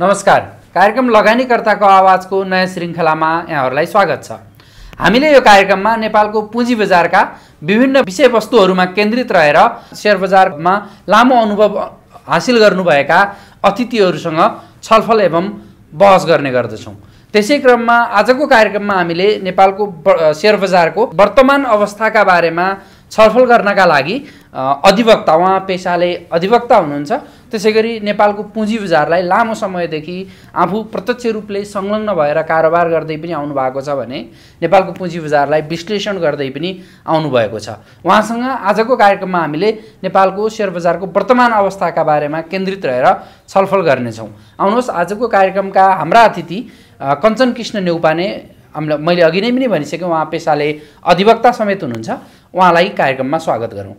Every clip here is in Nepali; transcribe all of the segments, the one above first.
नमस्कार कार्यक्रम लगानीकर्ताको आवाजको नयाँ श्रृङ्खलामा यहाँहरूलाई स्वागत छ हामीले यो कार्यक्रममा नेपालको पुँजी बजारका विभिन्न विषयवस्तुहरूमा केन्द्रित रहेर सेयर बजारमा लामो अनुभव हासिल गर्नुभएका अतिथिहरूसँग छलफल एवं बहस गर्ने गर्दछौँ त्यसै क्रममा आजको कार्यक्रममा हामीले नेपालको सेयर बजारको वर्तमान अवस्थाका बारेमा छलफल गर्नका लागि अधिवक्ता उहाँ पेसाले अधिवक्ता हुनुहुन्छ त्यसै गरी नेपालको पुँजी बजारलाई लामो समयदेखि आफू प्रत्यक्ष रूपले संलग्न भएर कारोबार गर्दै पनि आउनुभएको छ भने नेपालको पुँजी बजारलाई विश्लेषण गर्दै पनि आउनुभएको छ उहाँसँग आजको कार्यक्रममा हामीले नेपालको सेयर बजारको वर्तमान अवस्थाका बारेमा केन्द्रित रहेर छलफल गर्नेछौँ आउनुहोस् आजको कार्यक्रमका हाम्रा अतिथि कञ्चन कृष्ण नेउपाने हामीलाई मैले अघि नै पनि भनिसकेँ उहाँ पेसाले अधिवक्ता समेत हुनुहुन्छ उहाँलाई कार्यक्रममा स्वागत गरौँ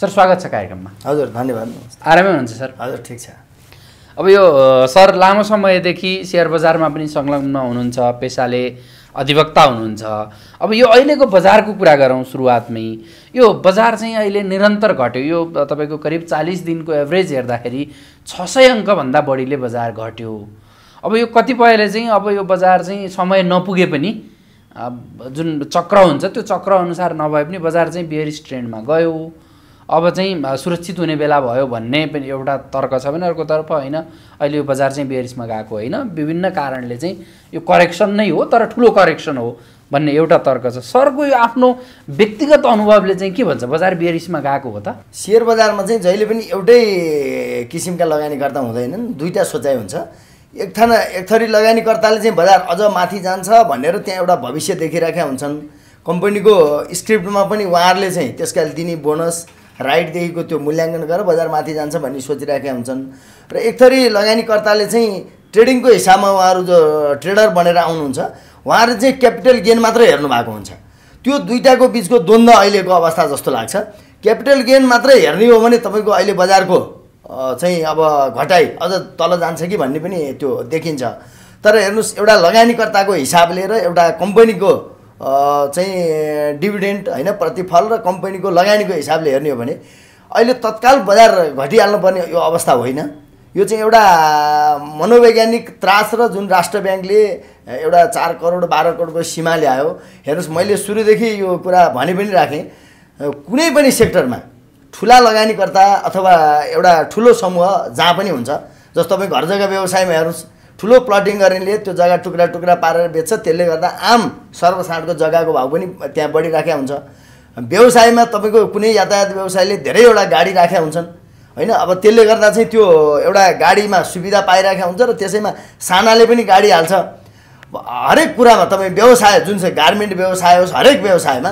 सर स्वागत छ कार्यक्रममा हजुर धन्यवाद आरामै हुनुहुन्छ सर हजुर ठिक छ अब यो सर लामो समयदेखि सेयर बजारमा पनि संलग्न हुनुहुन्छ पेसाले अधिवक्ता हुनुहुन्छ अब यो अहिलेको बजारको कुरा गरौँ सुरुवातमै यो बजार चाहिँ अहिले निरन्तर घट्यो यो तपाईँको करिब चालिस दिनको एभरेज हेर्दाखेरि छ सय अङ्कभन्दा बढीले बजार घट्यो अब यो कतिपयले चाहिँ अब यो बजार चाहिँ समय नपुगे पनि जुन चक्र हुन्छ त्यो चक्र अनुसार नभए पनि बजार चाहिँ बेयरिस ट्रेन्डमा गयो अब चाहिँ सुरक्षित हुने बेला भयो भन्ने पनि एउटा तर्क छ भने अर्कोतर्फ होइन अहिले यो बजार चाहिँ बेयरिसमा गएको होइन विभिन्न कारणले चाहिँ यो करेक्सन नै हो तर ठुलो करेक्सन हो भन्ने एउटा तर्क छ सरको यो आफ्नो व्यक्तिगत अनुभवले चाहिँ के भन्छ बजार बेरिसमा गएको हो त सेयर बजारमा चाहिँ जहिले पनि एउटै किसिमका लगानी गर्दा हुँदैनन् दुईवटा सोचाइ हुन्छ एक थाना एक थरी लगानीकर्ताले चाहिँ बजार अझ माथि जान्छ भनेर त्यहाँ एउटा भविष्य देखिराखेका हुन्छन् कम्पनीको स्क्रिप्टमा पनि उहाँहरूले चाहिँ त्यसका दिने बोनस राइटदेखिको त्यो मूल्याङ्कन गरेर बजार माथि जान्छ भन्ने सोचिराखेका हुन्छन् र एक थरी लगानीकर्ताले चाहिँ ट्रेडिङको हिसाबमा उहाँहरू जो ट्रेडर बनेर आउनुहुन्छ उहाँहरू चाहिँ क्यापिटल गेन मात्र हेर्नु भएको हुन्छ त्यो दुइटाको बिचको द्वन्द्व अहिलेको अवस्था जस्तो लाग्छ क्यापिटल गेन मात्रै हेर्ने हो भने तपाईँको अहिले बजारको चाहिँ अब घटाइ अझ तल जान्छ कि भन्ने पनि त्यो देखिन्छ तर हेर्नुहोस् एउटा लगानीकर्ताको हिसाबले र एउटा कम्पनीको चाहिँ डिभिडेन्ट होइन प्रतिफल र कम्पनीको लगानीको हिसाबले हेर्ने हो भने अहिले तत्काल बजार घटिहाल्नुपर्ने यो अवस्था होइन यो चाहिँ एउटा मनोवैज्ञानिक त्रास र जुन राष्ट्र ब्याङ्कले एउटा चार करोड बाह्र करोडको सीमा ल्यायो हेर्नुहोस् मैले सुरुदेखि यो कुरा भने पनि राखेँ कुनै पनि सेक्टरमा ठुला लगानीकर्ता अथवा एउटा ठुलो समूह जहाँ पनि हुन्छ जस्तो तपाईँ घर जग्गा व्यवसायमा हेर्नुहोस् ठुलो प्लटिङ गर्नेले त्यो जग्गा टुक्रा टुक्रा पारेर बेच्छ त्यसले गर्दा आम सर्वसाधारणको जग्गाको भाउ पनि त्यहाँ बढिराखेका हुन्छ व्यवसायमा तपाईँको कुनै यातायात व्यवसायले धेरैवटा गाडी राखेका हुन्छन् होइन अब त्यसले गर्दा चाहिँ त्यो एउटा गाडीमा सुविधा पाइरहेका हुन्छ र त्यसैमा सानाले पनि गाडी हाल्छ हरेक कुरामा तपाईँ व्यवसाय जुन चाहिँ गार्मेन्ट व्यवसाय होस् हरेक व्यवसायमा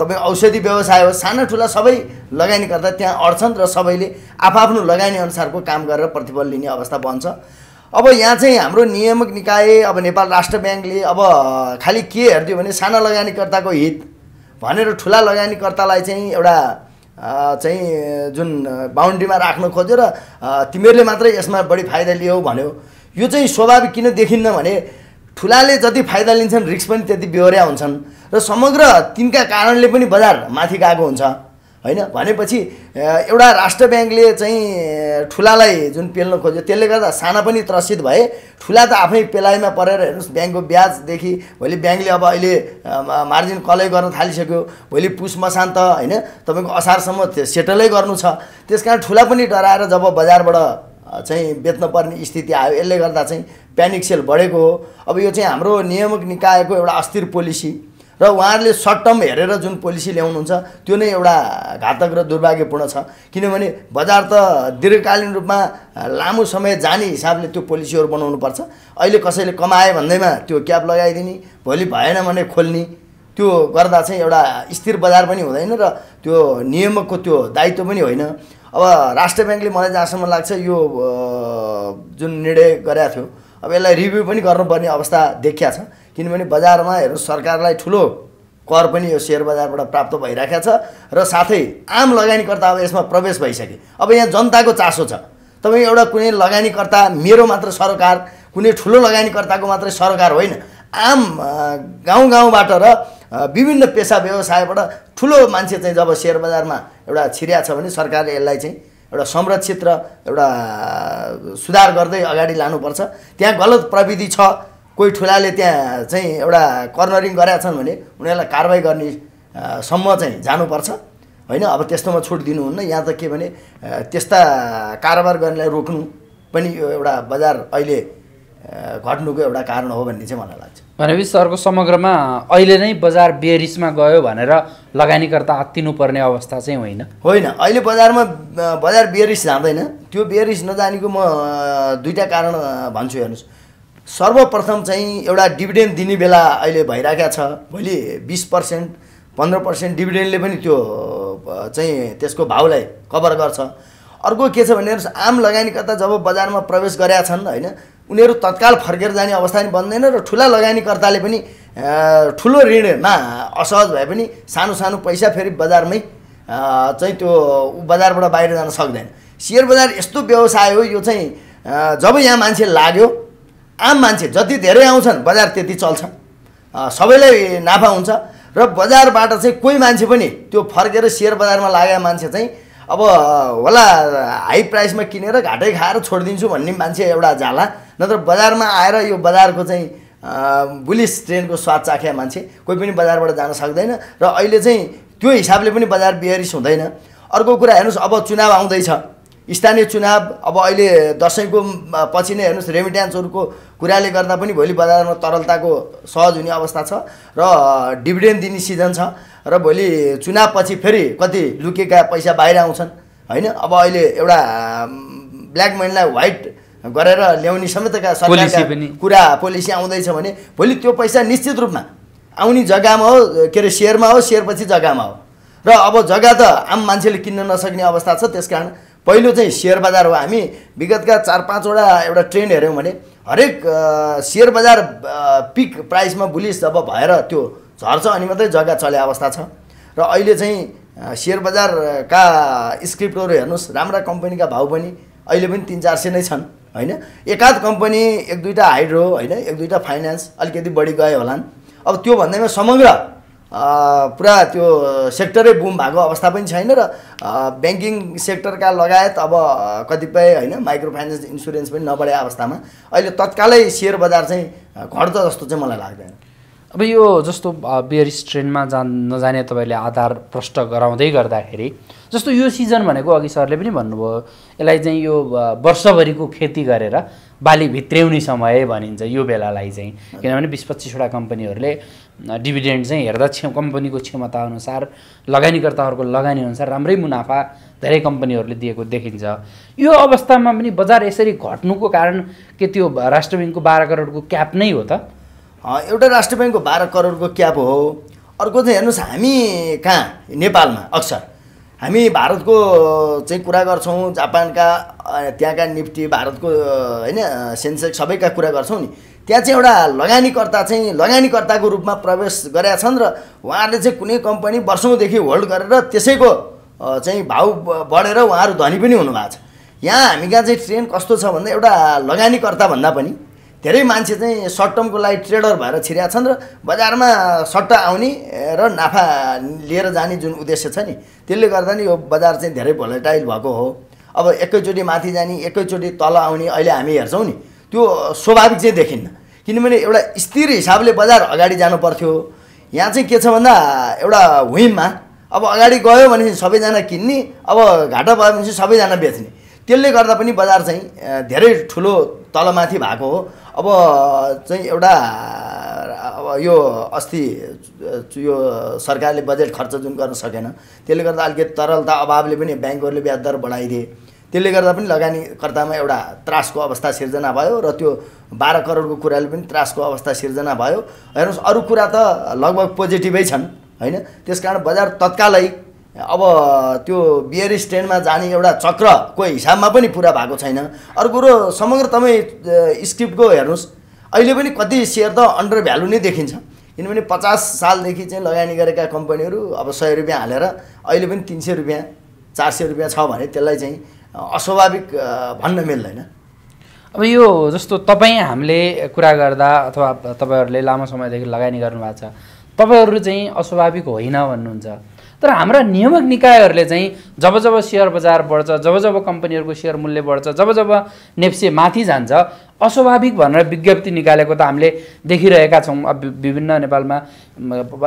तपाईँ औषधि व्यवसाय होस् साना ठुला सबै लगानी गर्दा त्यहाँ अड्छन् र सबैले आफआफ्नो लगानी अनुसारको काम गरेर प्रतिफल लिने अवस्था बन्छ अब यहाँ चाहिँ हाम्रो नियामक निकाय अब नेपाल राष्ट्र ब्याङ्कले अब खालि के हेरिदियो भने साना लगानीकर्ताको हित भनेर ठुला लगानीकर्तालाई चाहिँ एउटा चाहिँ जुन बााउन्ड्रीमा राख्न खोज्यो र तिमीहरूले मात्रै यसमा बढी फाइदा लियो भन्यो यो चाहिँ स्वाभाविक किन देखिन्न भने ठुलाले जति फाइदा लिन्छन् रिक्स पनि त्यति बेहोर्या हुन्छन् र समग्र तिनका कारणले पनि बजार माथि गएको हुन्छ होइन भनेपछि एउटा राष्ट्र ब्याङ्कले चाहिँ ठुलालाई जुन पेल्न खोज्यो त्यसले गर्दा साना पनि त्रसित भए ठुला त आफै पेलाइमा परेर हेर्नुहोस् ब्याङ्कको ब्याजदेखि भोलि ब्याङ्कले अब अहिले मार्जिन कलै गर्न थालिसक्यो भोलि पुस मसान्त होइन तपाईँको असारसम्म सेटलै गर्नु छ त्यस कारण ठुला पनि डराएर जब बजारबाट चाहिँ बेच्न पर्ने स्थिति आयो यसले गर्दा चाहिँ प्यानिक सेल बढेको हो अब यो चाहिँ हाम्रो नियामक निकायको एउटा अस्थिर पोलिसी र उहाँहरूले सर्ट टर्म हेरेर जुन पोलिसी ल्याउनुहुन्छ त्यो नै एउटा घातक र दुर्भाग्यपूर्ण छ किनभने बजार त दीर्घकालीन रूपमा लामो समय जाने हिसाबले त्यो पोलिसीहरू पर्छ अहिले कसैले कमाए भन्दैमा त्यो क्याप लगाइदिने भोलि भएन भने खोल्ने त्यो गर्दा चाहिँ एउटा स्थिर बजार पनि हुँदैन र त्यो नियमकको त्यो दायित्व पनि होइन अब राष्ट्र ब्याङ्कले मलाई जहाँसम्म लाग्छ यो जुन निर्णय गरेका थियो अब यसलाई रिभ्यू पनि गर्नुपर्ने अवस्था देखिया छ किनभने बजारमा हेर्नु सरकारलाई ठुलो कर पनि यो सेयर बजारबाट प्राप्त भइरहेको छ र साथै आम लगानीकर्ता अब यसमा प्रवेश भइसके अब यहाँ जनताको चासो छ तपाईँ एउटा कुनै लगानीकर्ता मेरो मात्र सरकार कुनै ठुलो लगानीकर्ताको मात्रै सरकार होइन आम गाउँ गाउँबाट र विभिन्न पेसा व्यवसायबाट ठुलो मान्छे चाहिँ जब सेयर बजारमा एउटा छिर्या छ भने सरकारले यसलाई चाहिँ एउटा संरक्षित र एउटा सुधार गर्दै अगाडि लानुपर्छ त्यहाँ गलत प्रविधि छ कोही ठुलाले त्यहाँ चाहिँ एउटा कर्नरिङ गरेका छन् भने उनीहरूलाई कारवाही गर्ने सम्म चाहिँ जानुपर्छ होइन अब त्यस्तोमा छुट दिनुहुन्न यहाँ त के भने त्यस्ता कारोबार गर्नेलाई रोक्नु पनि यो एउटा बजार अहिले घट्नुको एउटा कारण हो भन्ने चाहिँ मलाई लाग्छ भनेपछि सरको समग्रमा अहिले नै बजार बेरिसमा गयो भनेर लगानीकर्ता आत्तिनुपर्ने अवस्था चाहिँ होइन होइन अहिले बजारमा बजार बेरिस जाँदैन त्यो बेरिस नजानेको म दुईवटा कारण भन्छु हेर्नुहोस् सर्वप्रथम चाहिँ एउटा डिभिडेन्ड दिने बेला अहिले भइरहेको छ भोलि बिस पर्सेन्ट पन्ध्र पर्सेन्ट डिभिडेन्डले पनि त्यो चाहिँ त्यसको भाउलाई कभर गर्छ अर्को के छ भने आम लगानीकर्ता जब बजारमा प्रवेश गरेका छन् होइन उनीहरू तत्काल फर्केर जाने अवस्था पनि बन्दैन र ठुला लगानीकर्ताले पनि ठुलो ऋणमा असहज भए पनि सानो सानो पैसा फेरि बजारमै चाहिँ त्यो बजारबाट बाहिर जान सक्दैन सेयर बजार यस्तो व्यवसाय हो यो चाहिँ जब यहाँ मान्छे लाग्यो आम मान्छे जति धेरै आउँछन् बजार त्यति चल्छ सबैलाई नाफा हुन्छ र बजारबाट चाहिँ कोही मान्छे पनि त्यो फर्केर सेयर बजारमा लागेका मान्छे चाहिँ अब होला हाई प्राइसमा किनेर घाटै खाएर छोडिदिन्छु भन्ने मान्छे एउटा जाला नत्र बजारमा आएर यो बजारको चाहिँ बुलिस ट्रेनको स्वाद चाख्या मान्छे कोही पनि बजारबाट जान सक्दैन र अहिले चाहिँ त्यो हिसाबले पनि बजार बेहरिस हुँदैन अर्को कुरा हेर्नुहोस् अब चुनाव आउँदैछ स्थानीय चुनाव अब अहिले दसैँको पछि नै हेर्नुहोस् रेमिट्यान्सहरूको कुराले गर्दा पनि भोलि बजारमा तरलताको सहज हुने अवस्था छ र डिभिडेन्ड दिने सिजन छ र भोलि चुनावपछि फेरि कति लुकेका पैसा बाहिर आउँछन् होइन अब अहिले एउटा ब्ल्याक मनीलाई व्हाइट गरेर ल्याउने समेतका सरकारका कुरा पोलिसी आउँदैछ भने भोलि त्यो पैसा निश्चित रूपमा आउने जग्गामा हो के अरे सेयरमा हो सेयरपछि जग्गामा हो र अब जग्गा त आम मान्छेले किन्न नसक्ने अवस्था छ त्यस कारण पहिलो चाहिँ सेयर बजार हो हामी विगतका चार पाँचवटा एउटा ट्रेन्ड हेऱ्यौँ भने हरेक सेयर बजार पिक प्राइसमा बुलिस जब भएर त्यो झर्छ अनि मात्रै जग्गा चले अवस्था छ र अहिले चाहिँ सेयर बजारका स्क्रिप्टहरू हेर्नुहोस् राम्रा कम्पनीका भाउ पनि अहिले पनि तिन चार सय नै छन् होइन एकाध कम्पनी एक दुईवटा हाइड्रो होइन एक दुईवटा फाइनेन्स अलिकति बढी गयो होलान् अब त्यो भन्दैमा समग्र पुरा त्यो सेक्टरै बुम भएको अवस्था पनि छैन र ब्याङ्किङ सेक्टरका लगायत अब कतिपय होइन माइक्रो फाइनेन्स इन्सुरेन्स पनि नबढे अवस्थामा अहिले तत्कालै सेयर बजार चाहिँ घट्छ जस्तो चाहिँ मलाई लाग्दैन अब यो जस्तो बियरिस ट्रेनमा जान नजाने तपाईँले आधार प्रष्ट गराउँदै गर्दाखेरि जस्तो यो सिजन भनेको अघि सरले पनि भन्नुभयो यसलाई चाहिँ यो वर्षभरिको खेती गरेर बाली भित्र्याउने समय भनिन्छ यो बेलालाई चाहिँ किनभने बिस पच्चिसवटा कम्पनीहरूले डिभिडेन्ड चाहिँ हेर्दा क्षे कम्पनीको क्षमताअनुसार लगानीकर्ताहरूको लगानी अनुसार राम्रै मुनाफा धेरै कम्पनीहरूले दिएको देखिन्छ यो अवस्थामा पनि बजार यसरी घट्नुको कारण के त्यो राष्ट्र ब्याङ्कको बाह्र करोडको क्याप नै हो त एउटा राष्ट्र ब्याङ्कको बाह्र करोडको क्याप हो अर्को चाहिँ हेर्नुहोस् हामी कहाँ नेपालमा अक्सर हामी भारतको चाहिँ कुरा गर्छौँ जापानका त्यहाँका निफ्टी भारतको होइन सेन्सेक्स सबैका कुरा गर्छौँ नि त्यहाँ चाहिँ एउटा लगानीकर्ता चाहिँ लगानीकर्ताको रूपमा प्रवेश गरेका छन् र उहाँहरूले चाहिँ कुनै कम्पनी वर्षौँदेखि होल्ड गरेर त्यसैको चाहिँ भाउ बढेर उहाँहरू धनी पनि हुनुभएको छ यहाँ हामी कहाँ चाहिँ ट्रेन कस्तो छ भन्दा एउटा लगानीकर्ता भन्दा पनि धेरै मान्छे चाहिँ सर्ट टर्मको लागि ट्रेडर भएर छिरेका छन् र बजारमा सट्टा आउने र नाफा लिएर जाने जुन उद्देश्य छ नि त्यसले गर्दा नि यो बजार चाहिँ धेरै भोलेटाइल भएको हो अब एकैचोटि माथि जाने एकैचोटि तल आउने अहिले हामी हेर्छौँ नि त्यो स्वाभाविक चाहिँ देखिन्न किनभने एउटा स्थिर हिसाबले बजार अगाडि जानु पर्थ्यो यहाँ चाहिँ के छ भन्दा एउटा हुइममा अब अगाडि गयो भने सबैजना किन्ने अब घाटा भयो भने सबैजना बेच्ने त्यसले गर्दा पनि बजार चाहिँ धेरै ठुलो तलमाथि भएको हो अब चाहिँ एउटा अब यो अस्ति यो सरकारले बजेट खर्च जुन गर्न सकेन त्यसले गर्दा अलिकति तरलता अभावले पनि ब्याङ्कहरूले ब्याज दर बढाइदिए त्यसले गर्दा पनि लगानीकर्तामा एउटा त्रासको अवस्था सिर्जना भयो र त्यो बाह्र करोडको कुराले पनि त्रासको अवस्था सिर्जना भयो हेर्नुहोस् अरू कुरा त लगभग पोजिटिभै छन् होइन त्यस कारण बजार तत्कालै अब त्यो बियर स्ट्यान्डमा जाने एउटा चक्रको हिसाबमा पनि पुरा भएको छैन अर्को कुरो समग्र तपाईँ स्क्रिप्टको हेर्नुहोस् अहिले पनि कति सेयर त अन्डर भ्यालु नै देखिन्छ किनभने पचास सालदेखि चाहिँ लगानी गरेका कम्पनीहरू अब सय रुपियाँ हालेर अहिले पनि तिन सय रुपियाँ चार सय रुपियाँ छ भने त्यसलाई चाहिँ अस्वाभाविक भन्न मिल्दैन अब यो जस्तो तपाईँ हामीले कुरा गर्दा अथवा तपाईँहरूले लामो समयदेखि लगानी गर्नुभएको छ तपाईँहरू चाहिँ अस्वाभाविक होइन भन्नुहुन्छ तर हाम्रा नियामक निकायहरूले चाहिँ जब जब सेयर बजार बढ्छ जब जब कम्पनीहरूको सेयर मूल्य बढ्छ जब जब नेप्से माथि जान्छ अस्वाभाविक भनेर विज्ञप्ति निकालेको त हामीले देखिरहेका छौँ अब विभिन्न नेपालमा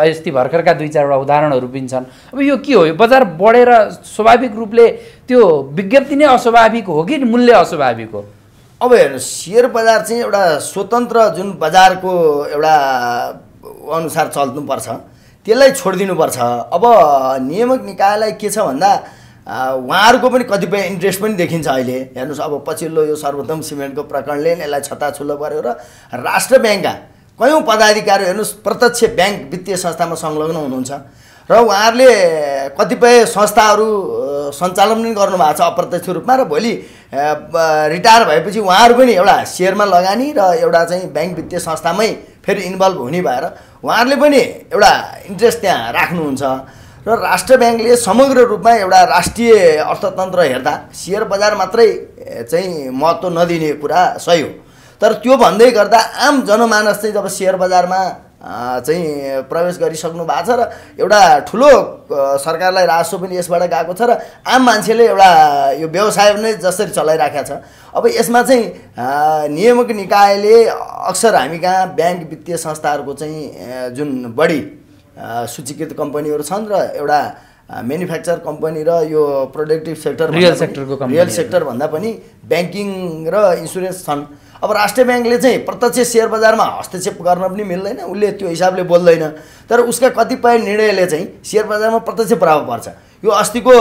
यस्तै भर्खरका दुई चारवटा उदाहरणहरू पनि छन् अब यो के हो यो बजार बढेर स्वाभाविक रूपले त्यो विज्ञप्ति नै अस्वाभाविक हो कि मूल्य अस्वाभाविक हो अब हेर्नु सेयर बजार चाहिँ एउटा स्वतन्त्र जुन बजारको एउटा अनुसार चल्नुपर्छ त्यसलाई छोडिदिनुपर्छ अब नियामक निकायलाई के छ भन्दा उहाँहरूको पनि कतिपय इन्ट्रेस्ट पनि देखिन्छ अहिले हेर्नुहोस् अब पछिल्लो यो सर्वोत्तम सिमेन्टको प्रकरणले यसलाई छताछुल्लो गर्यो र राष्ट्र ब्याङ्कका कयौँ पदाधिकारी हेर्नुहोस् प्रत्यक्ष ब्याङ्क वित्तीय संस्थामा संलग्न हुनुहुन्छ र उहाँहरूले कतिपय संस्थाहरू सञ्चालन पनि गर्नुभएको छ अप्रत्यक्ष रूपमा र भोलि रिटायर भएपछि उहाँहरू पनि एउटा सेयरमा लगानी र एउटा चाहिँ ब्याङ्क वित्तीय संस्थामै फेरि इन्भल्भ हुने भएर उहाँहरूले पनि एउटा इन्ट्रेस्ट त्यहाँ राख्नुहुन्छ र राष्ट्र ब्याङ्कले समग्र रूपमा एउटा राष्ट्रिय अर्थतन्त्र हेर्दा सेयर बजार मात्रै चाहिँ महत्त्व नदिने कुरा सही हो तर त्यो भन्दै गर्दा आम जनमानस चाहिँ जब सेयर बजारमा चाहिँ प्रवेश गरिसक्नु भएको छ र एउटा ठुलो सरकारलाई राजस्व पनि यसबाट गएको छ र आम मान्छेले एउटा यो व्यवसाय नै जसरी चलाइराखेको छ अब यसमा चाहिँ नियामक निकायले अक्सर हामी कहाँ ब्याङ्क वित्तीय संस्थाहरूको चाहिँ जुन बढी सूचीकृत कम्पनीहरू छन् र एउटा म्यानुफ्याक्चर कम्पनी र यो प्रोडक्टिभ सेक्टर रियल सेक्टरको रियल सेक्टरभन्दा पनि ब्याङ्किङ र इन्सुरेन्स छन् अब राष्ट्रिय ब्याङ्कले चाहिँ प्रत्यक्ष सेयर बजारमा हस्तक्षेप गर्न पनि मिल्दैन उसले त्यो हिसाबले बोल्दैन तर उसका कतिपय निर्णयले चाहिँ सेयर बजारमा प्रत्यक्ष प्रभाव पर्छ यो अस्तिको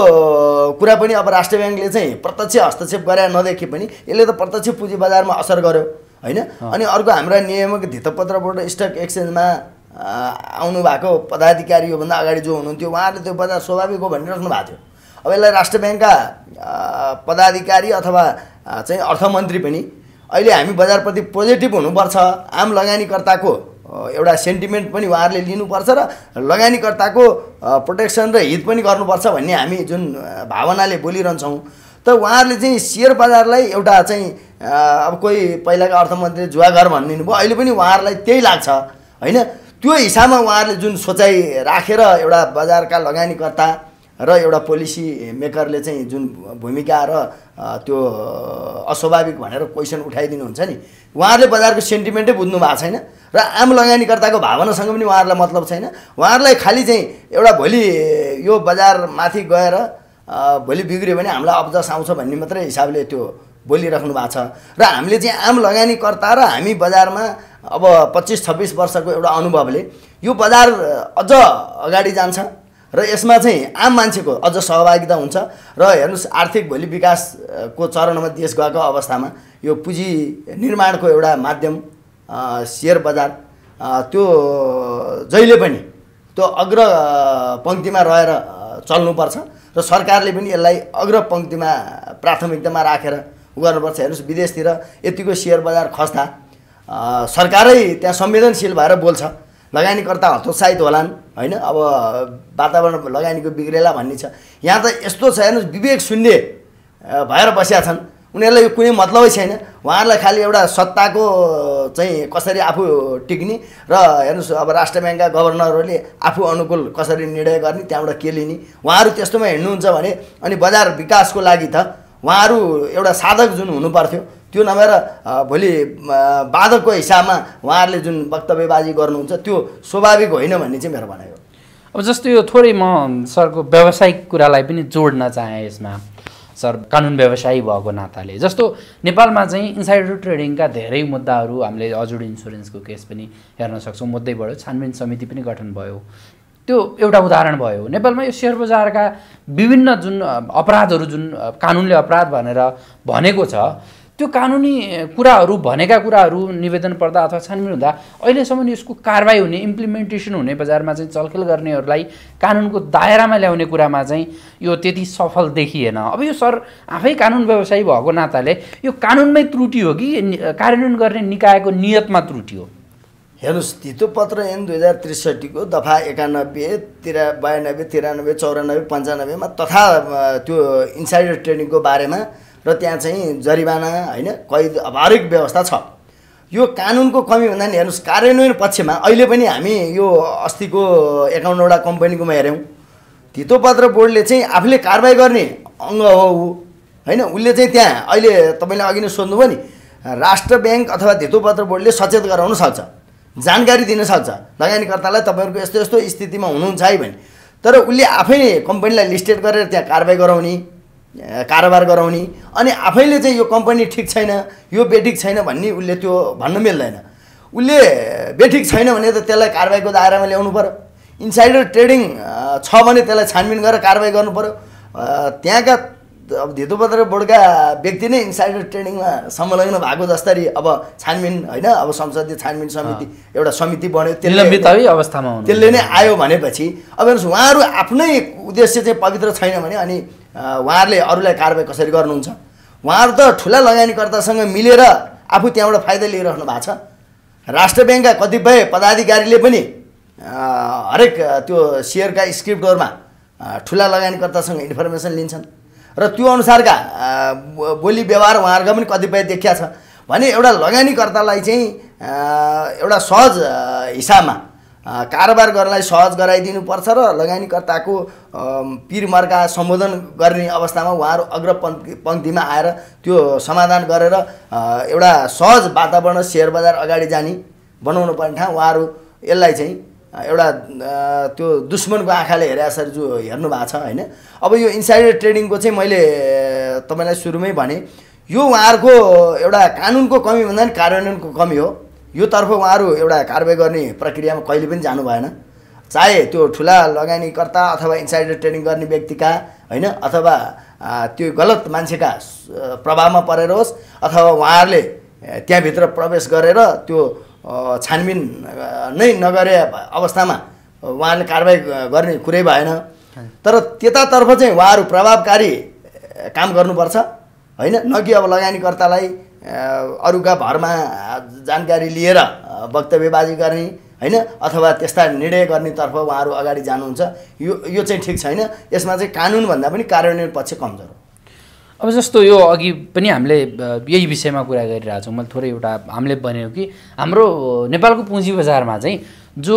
कुरा पनि अब राष्ट्रिय ब्याङ्कले चाहिँ प्रत्यक्ष हस्तक्षेप गरे नदेखे पनि यसले त प्रत्यक्ष पुँजी बजारमा असर गर्यो होइन अनि अर्को हाम्रा नियामक धितपत्रबाट स्टक एक्सचेन्जमा आउनु भएको पदाधिकारी योभन्दा अगाडि जो हुनुहुन्थ्यो उहाँहरूले त्यो बजार स्वाभाविक हो भनिराख्नु भएको थियो अब यसलाई राष्ट्र ब्याङ्कका पदाधिकारी अथवा चाहिँ अर्थमन्त्री पनि अहिले हामी बजारप्रति पोजिटिभ हुनुपर्छ आम लगानीकर्ताको एउटा सेन्टिमेन्ट पनि उहाँहरूले लिनुपर्छ र लगानीकर्ताको प्रोटेक्सन र हित पनि गर्नुपर्छ भन्ने हामी जुन भावनाले बोलिरहन्छौँ त उहाँहरूले चाहिँ सेयर बजारलाई एउटा चाहिँ अब कोही पहिलाको अर्थमन्त्री जुवाघर भनिदिनु भयो अहिले पनि उहाँहरूलाई त्यही लाग्छ होइन त्यो हिसाबमा उहाँहरूले जुन सोचाइ राखेर एउटा बजारका लगानीकर्ता र एउटा पोलिसी मेकरले चाहिँ जुन भूमिका र त्यो अस्वाभाविक भनेर क्वेसन उठाइदिनुहुन्छ नि उहाँहरूले बजारको सेन्टिमेन्टै बुझ्नु भएको छैन र आम लगानीकर्ताको भावनासँग पनि उहाँहरूलाई मतलब छैन उहाँहरूलाई खालि चाहिँ एउटा भोलि यो बजारमाथि गएर भोलि बिग्रियो भने हामीलाई अब्जस आउँछ भन्ने मात्रै हिसाबले त्यो बोलिराख्नु भएको छ र हामीले चाहिँ आम लगानीकर्ता र हामी बजारमा अब पच्चिस छब्बिस वर्षको एउटा अनुभवले यो बजार अझ अगाडि जान्छ र यसमा चाहिँ आम मान्छेको अझ सहभागिता हुन्छ र हेर्नुहोस् आर्थिक भोलि विकासको चरणमा देश गएको अवस्थामा यो पुँजी निर्माणको एउटा माध्यम सेयर बजार त्यो जहिले पनि त्यो अग्र पङ्क्तिमा रहेर चल्नुपर्छ र सरकारले पनि यसलाई अग्र पङ्क्तिमा प्राथमिकतामा राखेर गर्नुपर्छ हेर्नुहोस् विदेशतिर यतिको सेयर बजार खस्दा सरकारै त्यहाँ संवेदनशील भएर बोल्छ लगानीकर्ता हतोत्साहित होलान् होइन अब वातावरण लगानीको बिग्रेला भन्ने छ यहाँ त यस्तो छ हेर्नुहोस् विवेक शून्य भएर बसेका छन् उनीहरूलाई यो कुनै मतलबै छैन उहाँहरूलाई खालि एउटा सत्ताको चाहिँ कसरी आफू टिक्ने र हेर्नुहोस् अब राष्ट्र ब्याङ्कका गभर्नरहरूले आफू अनुकूल कसरी निर्णय गर्ने त्यहाँबाट के लिने उहाँहरू त्यस्तोमा हिँड्नुहुन्छ भने अनि बजार विकासको लागि त उहाँहरू एउटा साधक जुन हुनुपर्थ्यो त्यो नभएर भोलि बाधकको हिसाबमा उहाँहरूले जुन वक्तव्यबाजी गर्नुहुन्छ त्यो स्वाभाविक होइन भन्ने चाहिँ मेरो भनाइ हो अब जस्तो यो थोरै म सरको व्यावसायिक कुरालाई पनि जोड्न चाहेँ यसमा सर कानुन व्यवसायी भएको नाताले जस्तो नेपालमा चाहिँ इन्साइडर ट्रेडिङका धेरै मुद्दाहरू हामीले हजुर इन्सुरेन्सको केस पनि हेर्न सक्छौँ मुद्दै बढ्यो छानबिन समिति पनि गठन भयो त्यो एउटा उदाहरण भयो नेपालमा यो सेयर बजारका विभिन्न जुन अपराधहरू जुन कानुनले अपराध भनेर भनेको छ त्यो कानुनी कुराहरू भनेका कुराहरू निवेदन पर्दा अथवा छानबिन हुँदा अहिलेसम्म यसको कारवाही हुने इम्प्लिमेन्टेसन हुने बजारमा चाहिँ चलखेल गर्नेहरूलाई कानुनको दायरामा ल्याउने कुरामा चाहिँ यो त्यति सफल देखिएन अब यो सर आफै कानुन व्यवसायी भएको नाताले यो कानुनमै त्रुटि हो कि कार्यान्वयन गर्ने निकायको नियतमा त्रुटि हो हेर्नुहोस् तितो पत्र एन दुई हजार त्रिसठीको दफा एकानब्बे तिरा बयानब्बे तिरानब्बे चौरानब्बे पन्चानब्बेमा तथा त्यो इन्साइडर ट्रेनिङको बारेमा र त्यहाँ चाहिँ जरिवाना होइन कैद अब हरेक व्यवस्था छ यो कानुनको कमी भन्दा नि हेर्नुहोस् कार्यान्वयन पक्षमा अहिले पनि हामी यो अस्तिको एकाउन्नवटा कम्पनीकोमा हेऱ्यौँ धितोपत्र बोर्डले चाहिँ आफूले कारवाही गर्ने अङ्ग हो ऊ होइन उसले चाहिँ त्यहाँ अहिले तपाईँले अघि नै सोध्नुभयो नि राष्ट्र ब्याङ्क अथवा धितोपत्र बोर्डले सचेत गराउन सक्छ जानकारी दिन सक्छ लगानीकर्तालाई तपाईँहरूको यस्तो यस्तो स्थितिमा हुनुहुन्छ है भने तर उसले आफै कम्पनीलाई लिस्टेड गरेर त्यहाँ कारवाही गराउने कारोबार गराउने अनि आफैले चाहिँ यो कम्पनी ठिक छैन यो बेठिक छैन भन्ने उसले त्यो भन्न मिल्दैन उसले बेठिक छैन भने त त्यसलाई कारवाहीको दायरामा ल्याउनु पऱ्यो इन्साइडर ट्रेडिङ छ भने त्यसलाई छानबिन गरेर कारवाही गर्नु त्यहाँका अब धेतुपत्र बोर्डका व्यक्ति नै इन्साइडर ट्रेनिङमा संलग्न भएको जस्तै अब छानबिन होइन अब संसदीय छानबिन समिति एउटा समिति बन्यो त्यसले अवस्थामा त्यसले नै आयो भनेपछि अब हेर्नुहोस् उहाँहरू आफ्नै उद्देश्य चाहिँ पवित्र छैन भने अनि उहाँहरूले अरूलाई कारवाही कसरी गर्नुहुन्छ उहाँहरू त ठुला लगानीकर्तासँग मिलेर आफू त्यहाँबाट फाइदा लिइराख्नु भएको छ राष्ट्र ब्याङ्कका कतिपय पदाधिकारीले पनि हरेक त्यो सेयरका स्क्रिप्टहरूमा ठुला लगानीकर्तासँग इन्फर्मेसन लिन्छन् र त्यो अनुसारका बोली व्यवहार उहाँहरूका पनि कतिपय देखिया छ भने एउटा लगानीकर्तालाई चाहिँ एउटा सहज हिसाबमा कारोबार गर्नलाई सहज गराइदिनुपर्छ र लगानीकर्ताको मर्का सम्बोधन गर्ने अवस्थामा उहाँहरू अग्र पङ्क्तिमा आएर त्यो समाधान गरेर एउटा सहज वातावरण सेयर बजार अगाडि जाने बनाउनु पर्ने ठाउँ उहाँहरू यसलाई चाहिँ एउटा त्यो दुश्मनको आँखाले हेरे सर जो हेर्नु भएको छ होइन अब यो इन्साइडर ट्रेडिङको चाहिँ मैले तपाईँलाई सुरुमै भने यो उहाँहरूको एउटा कानुनको कमी भन्दा पनि कार्यान्वयनको कमी हो योतर्फ उहाँहरू एउटा कारवाही गर्ने प्रक्रियामा कहिले पनि जानु भएन चाहे त्यो ठुला लगानीकर्ता अथवा इन्साइडर ट्रेडिङ गर्ने व्यक्तिका होइन अथवा त्यो गलत मान्छेका प्रभावमा परेर होस् अथवा उहाँहरूले त्यहाँभित्र प्रवेश गरेर त्यो छानबिन नै नगरे अवस्थामा उहाँले कारवाही गर्ने कुरै भएन तर त्यतातर्फ चाहिँ उहाँहरू प्रभावकारी काम गर्नुपर्छ होइन न कि अब लगानीकर्तालाई अरूका भरमा जानकारी लिएर वक्तव्यबाजी गर्ने होइन अथवा त्यस्ता निर्णय गर्नेतर्फ उहाँहरू अगाडि जानुहुन्छ यो यो चाहिँ ठिक छैन यसमा चाहिँ कानुनभन्दा पनि कार्यान्वयन पक्ष कमजोर हो अब जस्तो यो अघि पनि हामीले यही विषयमा कुरा गरिरहेको छौँ मैले थोरै एउटा हामीले भन्यो कि हाम्रो नेपालको पुँजी बजारमा चाहिँ जो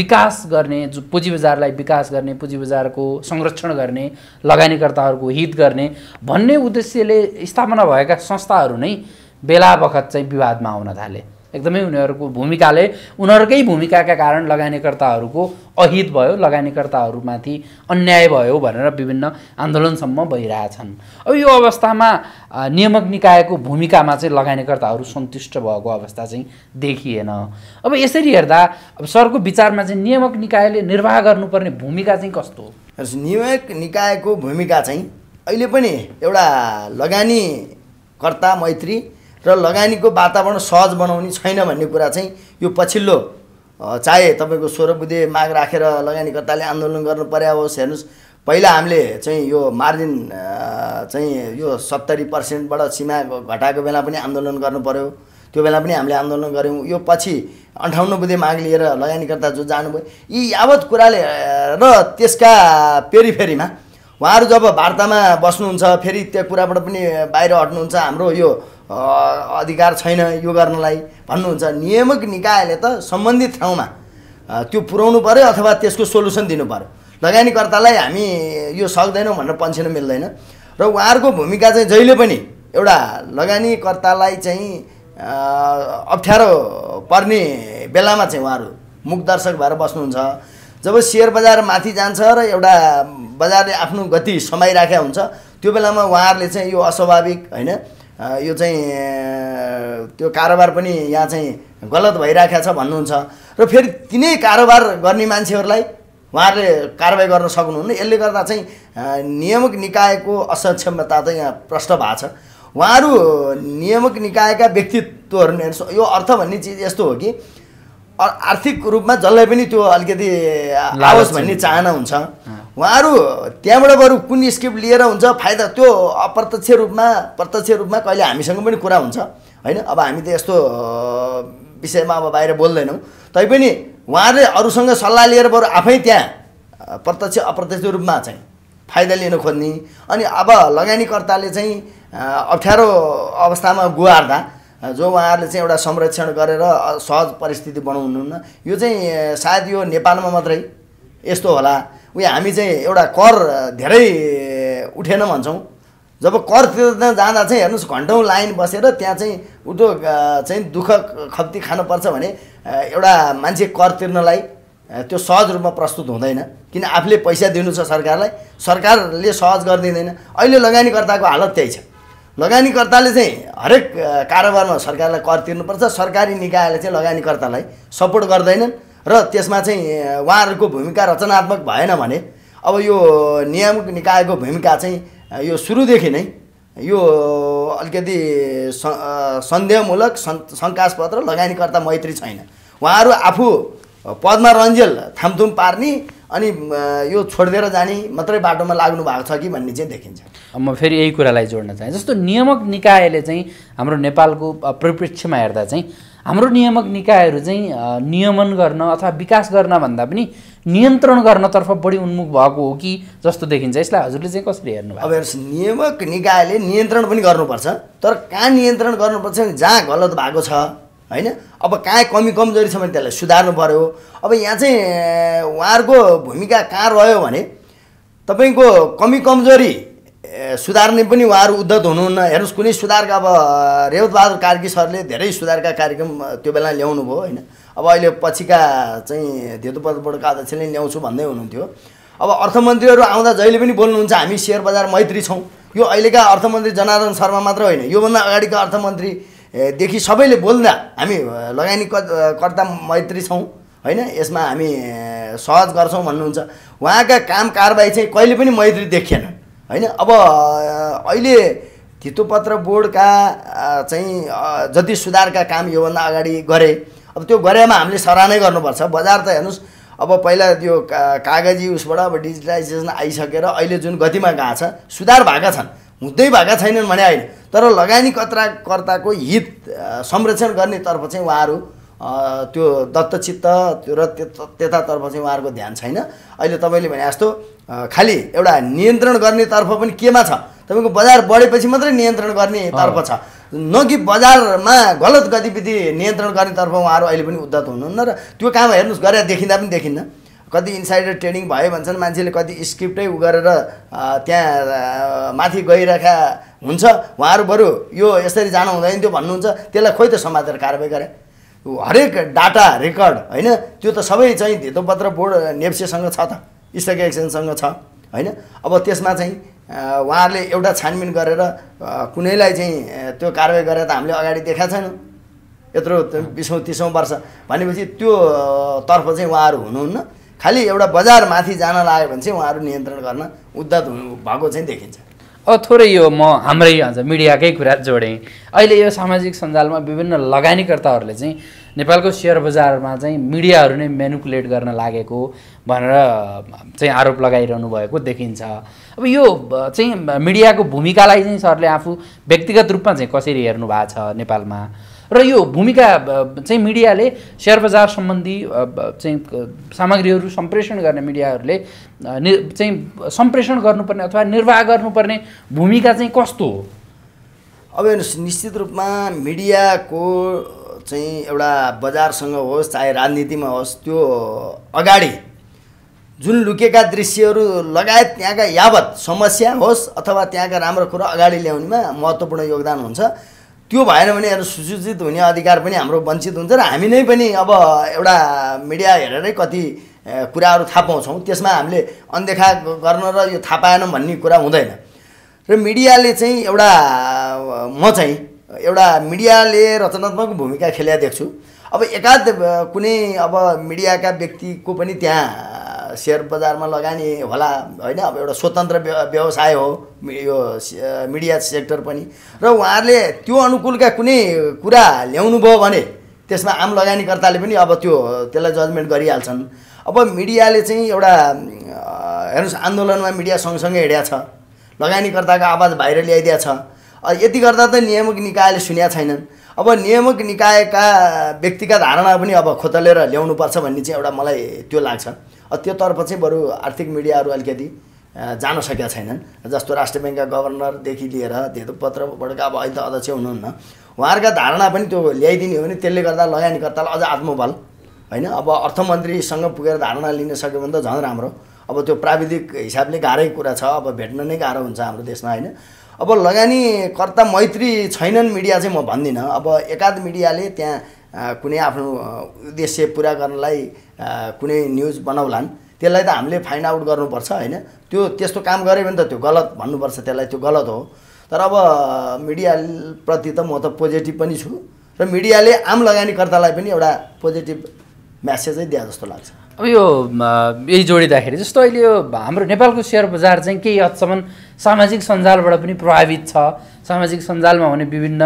विकास गर्ने जो पुँजी बजारलाई विकास गर्ने पुँजी बजारको संरक्षण गर्ने लगानीकर्ताहरूको हित गर्ने भन्ने उद्देश्यले स्थापना भएका संस्थाहरू नै बेला बखत चाहिँ विवादमा आउन थाले एकदमै उनीहरूको भूमिकाले उनीहरूकै भूमिकाका कारण लगानीकर्ताहरूको अहित भयो लगानीकर्ताहरूमाथि अन्याय भयो भनेर विभिन्न आन्दोलनसम्म भइरहेछन् अब यो अवस्थामा नियामक निकायको भूमिकामा चाहिँ लगानीकर्ताहरू सन्तुष्ट भएको अवस्था चाहिँ देखिएन अब यसरी हेर्दा अब सरको विचारमा चाहिँ नियामक निकायले निर्वाह गर्नुपर्ने भूमिका चाहिँ कस्तो हो नियामक निकायको भूमिका चाहिँ अहिले पनि एउटा लगानीकर्ता मैत्री र लगानीको वातावरण सहज बनाउने छैन भन्ने कुरा चाहिँ यो पछिल्लो चाहे तपाईँको सोह्र बुधे माग राखेर लगानीकर्ताले आन्दोलन गर्नु पर्या होस् हेर्नुहोस् पहिला हामीले चाहिँ यो मार्जिन चाहिँ यो सत्तरी पर्सेन्टबाट सीमा घटाएको बेला पनि आन्दोलन गर्नु पऱ्यो त्यो बेला पनि हामीले आन्दोलन गऱ्यौँ यो पछि अन्ठाउन्न बुधे माग लिएर लगानीकर्ता जो जानुभयो यी यावत कुराले र त्यसका पेरिफेरीमा उहाँहरू जब वार्तामा बस्नुहुन्छ फेरि त्यो कुराबाट पनि बाहिर हट्नुहुन्छ हाम्रो यो अधिकार छैन यो गर्नलाई भन्नुहुन्छ नियामक निकायले त सम्बन्धित ठाउँमा त्यो पुर्याउनु पऱ्यो अथवा त्यसको सोल्युसन दिनु पऱ्यो लगानीकर्तालाई हामी यो सक्दैनौँ भनेर पन्छिन मिल्दैन र उहाँहरूको भूमिका चाहिँ जहिले पनि एउटा लगानीकर्तालाई चाहिँ अप्ठ्यारो पर्ने बेलामा चाहिँ उहाँहरू मुख दर्शक भएर बस्नुहुन्छ जब सेयर बजार माथि जान्छ र एउटा बजारले आफ्नो गति समाइराखेका हुन्छ त्यो बेलामा उहाँहरूले चाहिँ यो अस्वाभाविक होइन यो चाहिँ त्यो कारोबार पनि यहाँ चाहिँ गलत भइराखेको छ भन्नुहुन्छ र फेरि तिनै कारोबार गर्ने मान्छेहरूलाई उहाँहरूले कारवाही गर्न सक्नुहुन्न यसले गर्दा चाहिँ नियामक निकायको असक्षमता चाहिँ यहाँ प्रष्ट भएको छ उहाँहरू नियामक निकायका व्यक्तित्वहरू यो अर्थ भन्ने चिज यस्तो हो कि आर्थिक रूपमा जसलाई पनि त्यो अलिकति आओस् भन्ने चाहना हुन्छ उहाँहरू त्यहाँबाट बरु कुन स्क्रिप्ट लिएर हुन्छ फाइदा त्यो अप्रत्यक्ष रूपमा प्रत्यक्ष रूपमा कहिले हामीसँग पनि कुरा हुन्छ होइन अब हामी त यस्तो विषयमा अब बाहिर बोल्दैनौँ तैपनि उहाँहरूले अरूसँग सल्लाह लिएर बरु आफै त्यहाँ प्रत्यक्ष अप्रत्यक्ष रूपमा चाहिँ फाइदा लिन खोज्ने अनि अब लगानीकर्ताले चाहिँ अप्ठ्यारो अवस्थामा गुहार्दा जो उहाँहरूले चाहिँ एउटा संरक्षण गरेर सहज परिस्थिति बनाउनुहुन्न यो चाहिँ सायद यो नेपालमा मात्रै यस्तो होला उयो हामी चाहिँ एउटा कर धेरै उठेन भन्छौँ जब कर तिर्न जाँदा चाहिँ हेर्नुहोस् घन्टौँ लाइन बसेर त्यहाँ चाहिँ उद्योग चाहिँ दुःख खप्ती खानुपर्छ भने एउटा मान्छे कर तिर्नलाई त्यो सहज रूपमा प्रस्तुत हुँदैन किन आफूले पैसा दिनु छ सरकारलाई सरकारले सहज गरिदिँदैन अहिले लगानीकर्ताको हालत त्यही छ लगानीकर्ताले चाहिँ हरेक कारोबारमा सरकारलाई कर तिर्नुपर्छ सरकारी निकायले चाहिँ लगानीकर्तालाई सपोर्ट गर्दैनन् र त्यसमा चाहिँ उहाँहरूको भूमिका रचनात्मक भएन भने अब यो नियामक निकायको भूमिका चाहिँ यो सुरुदेखि नै यो अलिकति सन्देहमूलक शङ्कास्पद र लगानीकर्ता मैत्री छैन उहाँहरू आफू पदमा रन्जेल थामथुम पार्ने अनि यो छोडिदिएर जाने मात्रै बाटोमा लाग्नु भएको छ कि भन्ने चाहिँ देखिन्छ म फेरि यही कुरालाई जोड्न चाहेँ जस्तो नियामक निकायले चाहिँ हाम्रो नेपालको परिप्रेक्ष्यमा हेर्दा चाहिँ हाम्रो नियामक निकायहरू चाहिँ नियमन गर्न अथवा विकास गर्न भन्दा पनि नियन्त्रण गर्नतर्फ बढी उन्मुख भएको हो कि जस्तो देखिन्छ यसलाई हजुरले चाहिँ कसरी हेर्नु अब हेर्नुहोस् नियामक निकायले नियन्त्रण पनि गर्नुपर्छ तर कहाँ नियन्त्रण गर्नुपर्छ भने जहाँ गलत भएको छ होइन अब कहाँ कमी कमजोरी छ भने त्यसलाई सुधार्नु पऱ्यो अब यहाँ चाहिँ उहाँहरूको भूमिका कहाँ रह्यो भने तपाईँको कमी कमजोरी सुधार्ने पनि उहाँहरू उद्धत हुनुहुन्न हेर्नुहोस् कुनै सुधारका अब रेवतबहादुर कार्की सरले धेरै सुधारका कार्यक्रम त्यो बेला ल्याउनु भयो होइन अब अहिले पछिका चाहिँ धेतुपद बोर्डका अध्यक्षले ल्याउँछु भन्दै हुनुहुन्थ्यो अब अर्थमन्त्रीहरू आउँदा जहिले पनि बोल्नुहुन्छ हामी सेयर बजार मैत्री छौँ यो अहिलेका अर्थमन्त्री जनार्दन शर्मा मात्र होइन योभन्दा अगाडिका अर्थमन्त्रीदेखि सबैले बोल्दा हामी लगानी कर्ता मैत्री छौँ होइन यसमा हामी सहज गर्छौँ भन्नुहुन्छ उहाँका काम कारबाही चाहिँ कहिले पनि मैत्री देखिएनन् होइन अब अहिले धितोपत्र बोर्डका चाहिँ जति सुधारका काम योभन्दा अगाडि गरे अब त्यो गरेमा हामीले सराहनै गर्नुपर्छ बजार त हेर्नुहोस् अब पहिला त्यो कागजी उसबाट अब डिजिटलाइजेसन आइसकेर अहिले जुन गतिमा गएको छ सुधार भएका छन् हुँदै भएका छैनन् भने अहिले तर लगानीकर्ताकर्ताको हित संरक्षण गर्नेतर्फ चाहिँ उहाँहरू त्यो दत्तचित्त र त्यतातर्फ चाहिँ उहाँहरूको ध्यान छैन अहिले तपाईँले भने जस्तो खालि एउटा नियन्त्रण गर्नेतर्फ पनि केमा छ तपाईँको बजार बढेपछि मात्रै नियन्त्रण गर्नेतर्फ छ न कि बजारमा गलत गतिविधि नियन्त्रण गर्नेतर्फ उहाँहरू अहिले पनि उद्धत हुनुहुन्न र त्यो काम हेर्नुहोस् गरेर देखिँदा पनि देखिन्न कति इन्साइडर ट्रेडिङ भयो भन्छन् मान्छेले कति स्क्रिप्टै उ गरेर त्यहाँ माथि गइरहेका हुन्छ उहाँहरू बरु यो यसरी जानु हुँदैन त्यो भन्नुहुन्छ त्यसलाई खोइ त समातेर कारवाही गरेँ हरेक डाटा रेकर्ड होइन त्यो त सबै चाहिँ धेतोपत्र बोर्ड नेप्सेसँग छ त स्टक एक्सचेन्जसँग छ होइन अब त्यसमा चाहिँ उहाँहरूले एउटा छानबिन गरेर कुनैलाई चाहिँ त्यो कारवाही गरेर त हामीले अगाडि देखाएको छैनौँ यत्रो बिसौँ तिसौँ वर्ष भनेपछि त्यो तर्फ चाहिँ उहाँहरू हुनुहुन्न खालि एउटा बजारमाथि जान लाग्यो भने चाहिँ उहाँहरू नियन्त्रण गर्न उद्धत हुनु भएको चाहिँ देखिन्छ अब थोरै यो म हाम्रै अझ मिडियाकै कुरा जोडेँ अहिले यो सामाजिक सञ्जालमा विभिन्न लगानीकर्ताहरूले चाहिँ नेपालको सेयर बजारमा चाहिँ मिडियाहरू नै मेनिकुलेट गर्न लागेको भनेर चाहिँ आरोप लगाइरहनु भएको देखिन्छ अब यो चाहिँ मिडियाको भूमिकालाई चाहिँ सरले आफू व्यक्तिगत रूपमा चाहिँ कसरी हेर्नु भएको छ नेपालमा र यो भूमिका चाहिँ मिडियाले सेयर बजार सम्बन्धी चाहिँ सामग्रीहरू सम्प्रेषण गर्ने मिडियाहरूले चाहिँ सम्प्रेषण गर्नुपर्ने अथवा निर्वाह गर्नुपर्ने भूमिका चाहिँ कस्तो हो अब हेर्नुहोस् निश्चित रूपमा मिडियाको चाहिँ एउटा बजारसँग होस् चाहे राजनीतिमा होस् त्यो अगाडि जुन लुकेका दृश्यहरू लगायत त्यहाँका यावत समस्या होस् अथवा त्यहाँका राम्रो कुरा अगाडि ल्याउनेमा महत्त्वपूर्ण योगदान हुन्छ त्यो भएन भने एउटा सुसूचित हुने अधिकार पनि हाम्रो वञ्चित हुन्छ र हामी नै पनि अब एउटा मिडिया हेरेरै कति कुराहरू थाहा पाउँछौँ त्यसमा हामीले अनदेखा गर्न र यो थाहा पाएनौँ भन्ने कुरा हुँदैन र मिडियाले चाहिँ एउटा म चाहिँ एउटा मिडियाले रचनात्मक भूमिका खेलेका देख्छु अब एकाध कुनै अब मिडियाका व्यक्तिको पनि त्यहाँ सेयर बजारमा लगानी होला होइन अब एउटा स्वतन्त्र व्यवसाय हो यो मिडिया सेक्टर पनि र उहाँहरूले त्यो अनुकूलका कुनै कुरा ल्याउनुभयो भने त्यसमा आम लगानीकर्ताले पनि अब त्यो त्यसलाई जजमेन्ट गरिहाल्छन् अब मिडियाले चाहिँ एउटा हेर्नुहोस् आन्दोलनमा मिडिया सँगसँगै हिँडेको छ लगानीकर्ताको आवाज बाहिर ल्याइदिया छ यति गर्दा त नियामक निकायले सुन्या छैनन् अब नियामक निकायका व्यक्तिका धारणा पनि अब खोतलेर ल्याउनुपर्छ भन्ने चाहिँ एउटा मलाई त्यो लाग्छ त्योतर्फ चाहिँ बरु आर्थिक मिडियाहरू अलिकति जान सकेका छैनन् जस्तो राष्ट्र ब्याङ्कका गभर्नरदेखि लिएर पत्रबाट अब अहिले त अध्यक्ष हुनुहुन्न उहाँहरूका धारणा पनि त्यो ल्याइदिने हो भने त्यसले गर्दा लगानीकर्तालाई अझ आत्मबल होइन अब अर्थमन्त्रीसँग पुगेर धारणा लिन सक्यो भने त झन् राम्रो अब त्यो प्राविधिक हिसाबले गाह्रै कुरा छ अब भेट्न नै गाह्रो हुन्छ हाम्रो देशमा होइन अब लगानीकर्ता मैत्री छैनन् मिडिया चाहिँ म भन्दिनँ अब एकाध मिडियाले त्यहाँ कुनै आफ्नो उद्देश्य पुरा गर्नलाई कुनै न्युज बनाउलान् त्यसलाई त हामीले फाइन्ड आउट गर्नुपर्छ होइन त्यो त्यस्तो काम गऱ्यो भने त त्यो गलत भन्नुपर्छ त्यसलाई त्यो गलत हो तर अब मिडियाप्रति त म त पोजिटिभ पनि छु र मिडियाले आम लगानीकर्तालाई पनि एउटा पोजिटिभ म्यासेजै दिए जस्तो लाग्छ अब यो यही जोडिँदाखेरि जस्तो अहिले यो हाम्रो नेपालको सेयर बजार चाहिँ केही हदसम्म सामाजिक सञ्जालबाट पनि प्रभावित छ सामाजिक सञ्जालमा हुने विभिन्न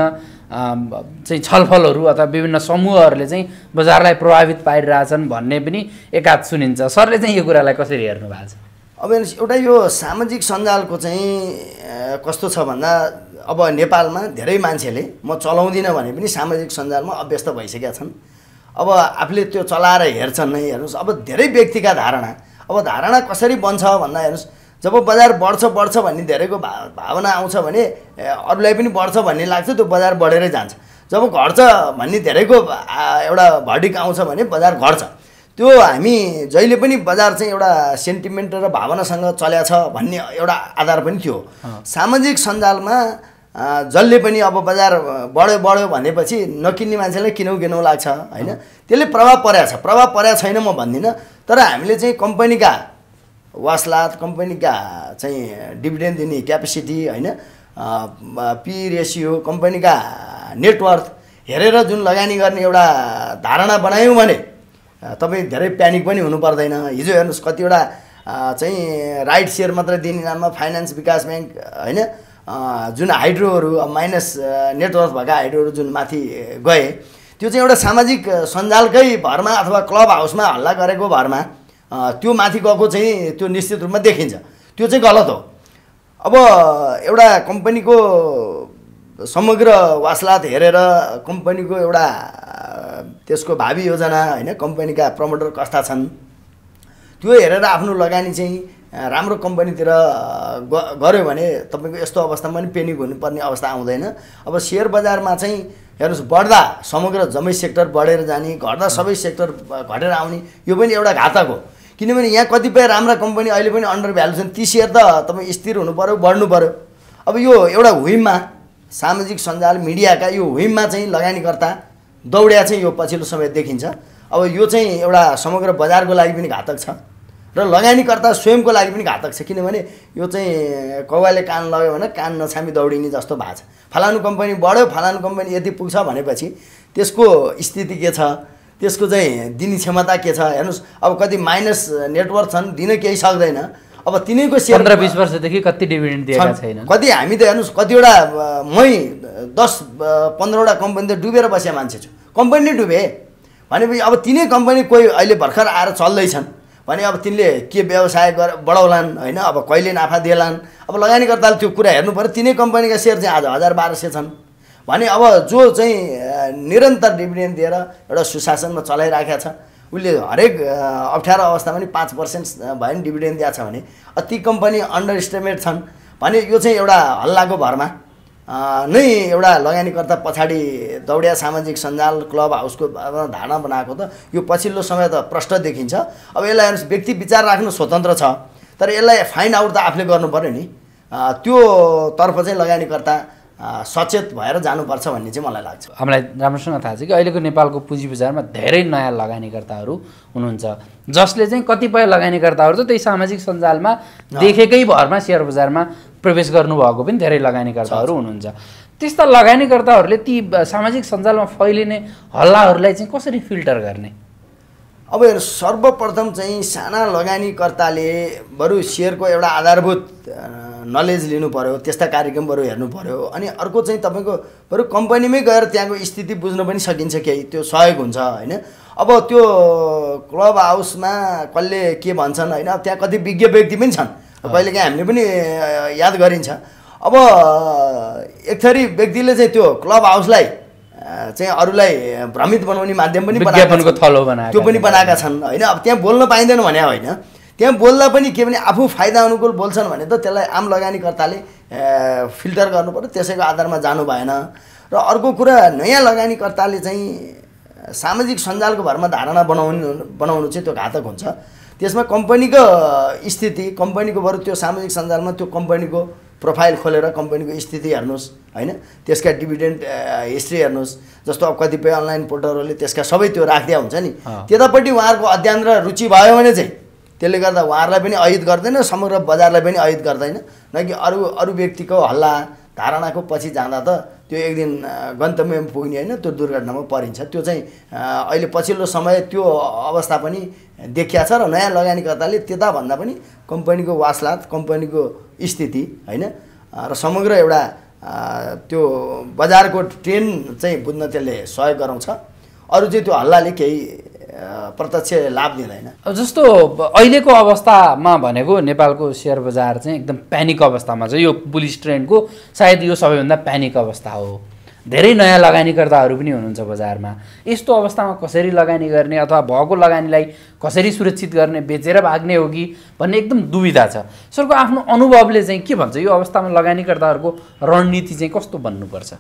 चाहिँ छलफलहरू अथवा विभिन्न समूहहरूले चाहिँ बजारलाई प्रभावित पारिरहेछन् भन्ने पनि एकाध सुनिन्छ सरले चाहिँ यो कुरालाई कसरी हेर्नु भएको छ अब एउटा यो सामाजिक सञ्जालको चाहिँ कस्तो छ भन्दा अब नेपालमा धेरै मान्छेले म चलाउँदिनँ भने पनि सामाजिक सञ्जालमा अभ्यस्त भइसकेका छन् अब आफूले त्यो चलाएर हेर्छन् नै हेर्नुहोस् अब धेरै व्यक्तिका धारणा अब धारणा कसरी बन्छ भन्दा हेर्नुहोस् जब बजार बढ्छ बढ्छ भन्ने धेरैको भा भावना आउँछ भने अरूलाई पनि बढ्छ भन्ने लाग्छ त्यो बजार बढेरै जान्छ जब घट्छ भन्ने धेरैको एउटा भडिक आउँछ भने बजार घट्छ त्यो हामी जहिले पनि बजार चाहिँ एउटा सेन्टिमेन्ट र भावनासँग चल्या छ भन्ने एउटा आधार पनि थियो सामाजिक सञ्जालमा जसले पनि अब बजार बढ्यो बढ्यो भनेपछि नकिन्ने मान्छेलाई किनौ किनौ लाग्छ होइन त्यसले प्रभाव परेको छ प्रभाव परेको छैन म भन्दिनँ तर हामीले चाहिँ कम्पनीका वासलात कम्पनीका चाहिँ डिभिडेन्ड दिने क्यापेसिटी होइन पी रेसियो कम्पनीका नेटवर्थ हेरेर जुन लगानी गर्ने एउटा धारणा बनायौँ भने तपाईँ धेरै प्यानिक पनि हुनु पर्दैन हिजो हेर्नुहोस् कतिवटा चाहिँ राइट सेयर मात्रै दिने नाममा फाइनेन्स विकास ब्याङ्क होइन जुन हाइड्रोहरू माइनस नेटवर्क भएका हाइड्रोहरू जुन माथि गए त्यो चाहिँ एउटा सामाजिक सञ्जालकै भरमा अथवा क्लब हाउसमा हल्ला गरेको भरमा त्यो माथि गएको चाहिँ त्यो निश्चित रूपमा देखिन्छ त्यो चाहिँ गलत हो अब एउटा कम्पनीको समग्र वासलात हेरेर कम्पनीको एउटा त्यसको भावी योजना होइन कम्पनीका प्रमोटर कस्ता छन् त्यो हेरेर आफ्नो लगानी चाहिँ राम्रो कम्पनीतिर गऱ्यो भने तपाईँको यस्तो अवस्थामा पनि पेनिक हुनुपर्ने अवस्था आउँदैन अब सेयर बजारमा चाहिँ हेर्नुहोस् बढ्दा समग्र जमै सेक्टर बढेर जाने घट्दा सबै सेक्टर घटेर आउने यो पनि एउटा घातक हो किनभने यहाँ कतिपय राम्रा कम्पनी अहिले पनि अन्डर भ्यालु छन् ती सेयर त तपाईँ स्थिर हुनु पऱ्यो बढ्नु पऱ्यो अब यो एउटा हुइममा सामाजिक सञ्जाल मिडियाका यो हुइममा चाहिँ लगानीकर्ता दौड्या चाहिँ यो पछिल्लो समय देखिन्छ अब यो चाहिँ एउटा समग्र बजारको लागि पनि घातक छ र लगानीकर्ता स्वयंको लागि पनि घातक छ किनभने यो चाहिँ कौवाले कान लग्यो भने कान नछामी दौडिने जस्तो भएको छ फलानु कम्पनी बढ्यो फलानु कम्पनी यति पुग्छ भनेपछि त्यसको स्थिति के छ त्यसको चाहिँ दिने क्षमता के छ हेर्नुहोस् अब कति माइनस नेटवर्क छन् दिन केही सक्दैन अब तिनैको सेयर पन्ध्र बिस वर्षदेखि कति डिभिडेन्ड दिएका छैन कति हामी त हेर्नुहोस् कतिवटा मै दस पन्ध्रवटा कम्पनी त डुबेर बसेको मान्छे छु कम्पनी नै डुबे भनेपछि अब तिनै कम्पनी कोही अहिले भर्खर आएर चल्दैछन् भने अब तिनले के व्यवसाय गर बढाउलान् होइन अब कहिले नाफा दिएलान् अब लगानीकर्ताले त्यो कुरा हेर्नु पऱ्यो तिनै कम्पनीका सेयर चाहिँ आज हजार बाह्र सय छन् भने अब जो चाहिँ निरन्तर डिभिडेन्ड दिएर एउटा सुशासनमा चलाइराखेका छ उसले हरेक अप्ठ्यारो अवस्थामा पनि पाँच पर्सेन्ट भयो पनि डिभिडेन्ड दिएको छ भने अति कम्पनी अन्डर इस्टिमेट छन् भने यो चाहिँ एउटा हल्लाको भरमा नै एउटा लगानीकर्ता पछाडि दौडिया सामाजिक सञ्जाल क्लब हाउसको धारणा बनाएको त यो पछिल्लो समय त प्रष्ट देखिन्छ अब यसलाई हेर्नुहोस् व्यक्ति विचार राख्नु स्वतन्त्र छ तर यसलाई फाइन्ड आउट त आफूले गर्नु पऱ्यो नि त्योतर्फ चाहिँ लगानीकर्ता सचेत भएर जानुपर्छ भन्ने चाहिँ मलाई लाग्छ हामीलाई राम्रोसँग थाहा छ कि अहिलेको नेपालको पुँजी बजारमा धेरै नयाँ लगानीकर्ताहरू हुनुहुन्छ जसले चाहिँ कतिपय लगानीकर्ताहरू त त्यही सामाजिक सञ्जालमा देखेकै भरमा सेयर बजारमा प्रवेश गर्नुभएको पनि धेरै लगानीकर्ताहरू हुनुहुन्छ त्यस्ता लगानीकर्ताहरूले ती सामाजिक सञ्जालमा फैलिने हल्लाहरूलाई चाहिँ कसरी फिल्टर गर्ने अब सर्वप्रथम चाहिँ साना लगानीकर्ताले बरु सेयरको एउटा आधारभूत नलेज लिनु पऱ्यो त्यस्ता कार्यक्रम हेर्नु पऱ्यो अनि अर्को चाहिँ तपाईँको बरु कम्पनीमै गएर त्यहाँको स्थिति बुझ्न पनि सकिन्छ केही त्यो सहयोग हुन्छ होइन अब त्यो क्लब हाउसमा कसले के भन्छन् होइन त्यहाँ कति विज्ञ व्यक्ति पनि छन् कहिलेकाहीँ हामीले पनि याद गरिन्छ अब एक थरी व्यक्तिले चाहिँ त्यो क्लब हाउसलाई चाहिँ अरूलाई भ्रमित बनाउने माध्यम पनि विज्ञापनको थलो त्यो पनि बनाएका छन् होइन अब त्यहाँ बोल्न पाइँदैन भने होइन त्यहाँ बोल्दा पनि के भने आफू फाइदा अनुकूल बोल्छन् भने त त्यसलाई आम लगानीकर्ताले फिल्टर गर्नु पऱ्यो त्यसैको आधारमा जानु भएन र अर्को कुरा नयाँ लगानीकर्ताले चाहिँ सामाजिक सञ्जालको भरमा धारणा बनाउनु बनाउनु चाहिँ त्यो घातक हुन्छ त्यसमा कम्पनीको स्थिति कम्पनीको बरु त्यो सामाजिक सञ्जालमा त्यो कम्पनीको प्रोफाइल खोलेर कम्पनीको स्थिति हेर्नुहोस् होइन त्यसका डिभिडेन्ट हिस्ट्री हेर्नुहोस् जस्तो अब कतिपय अनलाइन पोर्टलहरूले त्यसका सबै त्यो राखिदिया हुन्छ नि त्यतापट्टि उहाँहरूको अध्ययन र रुचि भयो भने चाहिँ त्यसले गर्दा उहाँहरूलाई पनि अहित गर्दैन समग्र बजारलाई पनि अहित गर्दैन न कि अरू अरू व्यक्तिको हल्ला धारणाको पछि जाँदा त त्यो एक दिन गन्तव्यमा पुग्ने होइन त्यो दुर्घटनामा परिन्छ त्यो चाहिँ अहिले पछिल्लो समय त्यो अवस्था पनि देखिया छ र नयाँ लगानीकर्ताले त्यताभन्दा पनि कम्पनीको वासलात कम्पनीको स्थिति होइन र समग्र एउटा त्यो बजारको ट्रेन चाहिँ बुझ्न त्यसले सहयोग गराउँछ अरू चाहिँ त्यो हल्लाले केही प्रत्यक्ष लाभ दिँदैन जस्तो अहिलेको अवस्थामा भनेको नेपालको सेयर बजार चाहिँ एकदम प्यानिक अवस्थामा छ यो पुलिस ट्रेनको सायद यो सबैभन्दा प्यानिक अवस्था हो धेरै नयाँ लगानीकर्ताहरू पनि हुनुहुन्छ बजारमा यस्तो अवस्थामा कसरी लगानी गर्ने अथवा भएको लगानीलाई कसरी सुरक्षित गर्ने बेचेर भाग्ने हो कि भन्ने एकदम दुविधा छ सरको आफ्नो अनुभवले चाहिँ के भन्छ यो अवस्थामा लगानीकर्ताहरूको रणनीति चाहिँ कस्तो बन्नुपर्छ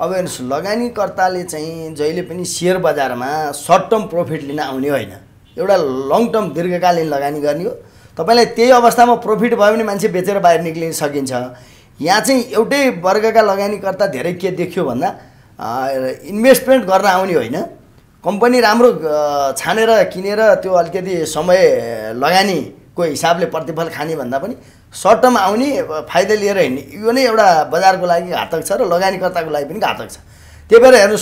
अब हेर्नुहोस् लगानीकर्ताले चाहिँ जहिले पनि सेयर बजारमा सर्ट टर्म प्रफिट लिन आउने होइन एउटा लङ टर्म दीर्घकालीन लगानी गर्ने हो तपाईँलाई त्यही अवस्थामा प्रफिट भयो भने मान्छे बेचेर बाहिर निक्लिन सकिन्छ यहाँ चाहिँ एउटै वर्गका लगानीकर्ता धेरै के देख्यो भन्दा इन्भेस्टमेन्ट गर्न आउने होइन कम्पनी राम्रो छानेर किनेर त्यो अलिकति समय लगानीको हिसाबले प्रतिफल खाने भन्दा पनि सर्ट टर्म आउने फाइदा लिएर हिँड्ने यो नै एउटा बजारको लागि घातक छ र लगानीकर्ताको लागि पनि घातक छ त्यही भएर हेर्नु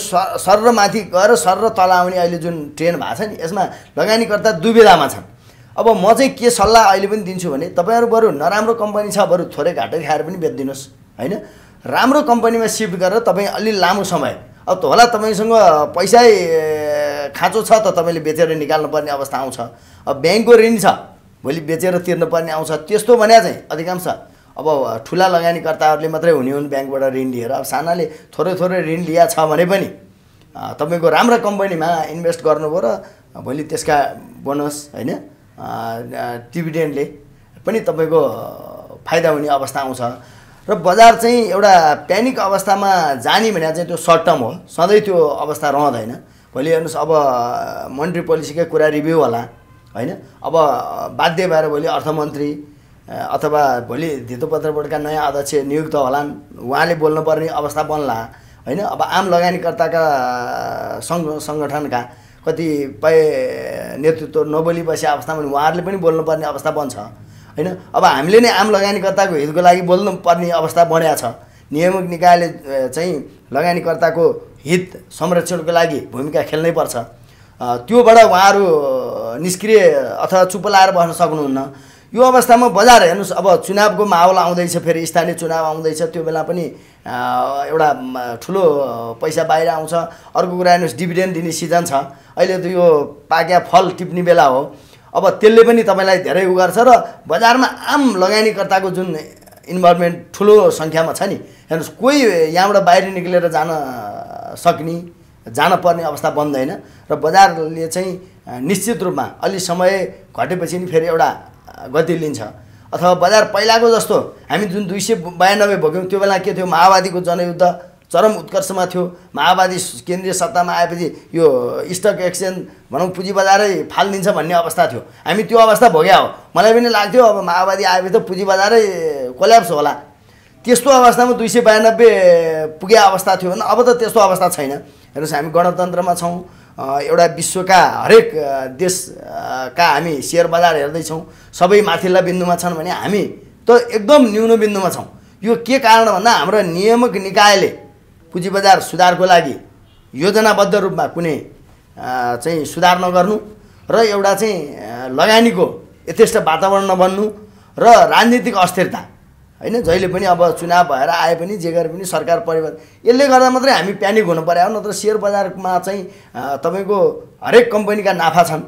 सर र माथि गएर सर र तल आउने अहिले जुन ट्रेन भएको छ नि यसमा लगानीकर्ता दुविधामा छन् अब म चाहिँ के सल्लाह अहिले पनि दिन्छु भने तपाईँहरू बरु नराम्रो कम्पनी छ बरु थोरै घाटै खाएर पनि बेचिदिनुहोस् होइन राम्रो कम्पनीमा सिफ्ट गरेर तपाईँ अलि लामो समय अब होला तपाईँसँग पैसै खाँचो छ त तपाईँले बेचेर निकाल्नुपर्ने अवस्था आउँछ अब ब्याङ्कको ऋण छ भोलि बेचेर तिर्नुपर्ने आउँछ त्यस्तो भने चाहिँ अधिकांश अब ठुला लगानीकर्ताहरूले मात्रै हुने हुन् ब्याङ्कबाट ऋण लिएर अब सानाले थोरै थोरै ऋण लिया छ भने पनि तपाईँको राम्रो कम्पनीमा इन्भेस्ट गर्नुभयो र भोलि त्यसका बोनस होइन डिभिडेन्डले पनि तपाईँको फाइदा हुने अवस्था आउँछ र बजार चाहिँ एउटा प्यानिक अवस्थामा जाने भने चाहिँ त्यो सर्ट टर्म हो सधैँ त्यो अवस्था रहँदैन भोलि हेर्नुहोस् अब मोनिट्री पोलिसीकै कुरा रिभ्यू होला होइन अब बाध्य भएर भोलि अर्थमन्त्री अथवा भोलि धितोपत्र बोर्डका नयाँ अध्यक्ष नियुक्त होलान् उहाँले बोल्नुपर्ने अवस्था बन्ला होइन अब आम लगानीकर्ताका सङ्घ सङ्गठनका कतिपय नेतृत्व नबोली अवस्थामा अवस्थामा उहाँहरूले पनि बोल्नुपर्ने अवस्था बन्छ होइन अब हामीले नै आम लगानीकर्ताको हितको लागि बोल्नुपर्ने अवस्था बढ्या छ नियमित निकायले चाहिँ लगानीकर्ताको हित संरक्षणको लागि भूमिका खेल्नै पर्छ त्योबाट उहाँहरू निष्क्रिय अथवा चुप्पलाएर बस्न सक्नुहुन्न यो अवस्थामा बजार हेर्नुहोस् अब चुनावको माहौल आउँदैछ फेरि स्थानीय चुनाव आउँदैछ त्यो बेला पनि एउटा ठुलो पैसा बाहिर आउँछ अर्को कुरा हेर्नुहोस् डिभिडेन्ड दिने सिजन छ अहिले त यो पाक्या फल टिप्ने बेला हो अब त्यसले पनि तपाईँलाई धेरै उ गर्छ र बजारमा आम लगानीकर्ताको जुन इन्भाइरोमेन्ट ठुलो सङ्ख्यामा छ नि हेर्नुहोस् कोही यहाँबाट बाहिर निक्लेर जान सक्ने जान पर्ने अवस्था बन्दैन र बजारले चाहिँ निश्चित रूपमा अलि समय घटेपछि नि फेरि एउटा गति लिन्छ अथवा बजार पहिलाको जस्तो हामी जुन दुई सय बयानब्बे भोग्यौँ त्यो बेला के थियो माओवादीको जनयुद्ध चरम उत्कर्षमा थियो माओवादी केन्द्रीय सत्तामा आएपछि यो स्टक एक्सचेन्ज भनौँ पुँजी बजारै फालिदिन्छ भन्ने अवस्था थियो हामी त्यो अवस्था भोग्या हो मलाई पनि लाग्थ्यो अब माओवादी आएपछि त पुँजी बजारै कोल्याप्स होला त्यस्तो अवस्थामा दुई सय बयानब्बे पुगे अवस्था थियो भने अब त त्यस्तो अवस्था छैन हेर्नुहोस् हामी गणतन्त्रमा छौँ एउटा विश्वका हरेक देशका हामी सेयर बजार हेर्दैछौँ सबै माथिल्ला बिन्दुमा छन् भने हामी त एकदम न्यून बिन्दुमा छौँ यो के कारण भन्दा हाम्रो नियामक निकायले पुँजी बजार सुधारको लागि योजनाबद्ध रूपमा कुनै चाहिँ सुधार नगर्नु र एउटा चाहिँ लगानीको यथेष्ट वातावरण नबन्नु र राजनीतिक अस्थिरता होइन जहिले पनि अब चुनाव भएर आए पनि जे गरे पनि सरकार परिवर्तन यसले गर्दा मात्रै हामी प्यानिक हुनु पऱ्यो नत्र सेयर बजारमा चाहिँ तपाईँको हरेक कम्पनीका नाफा छन्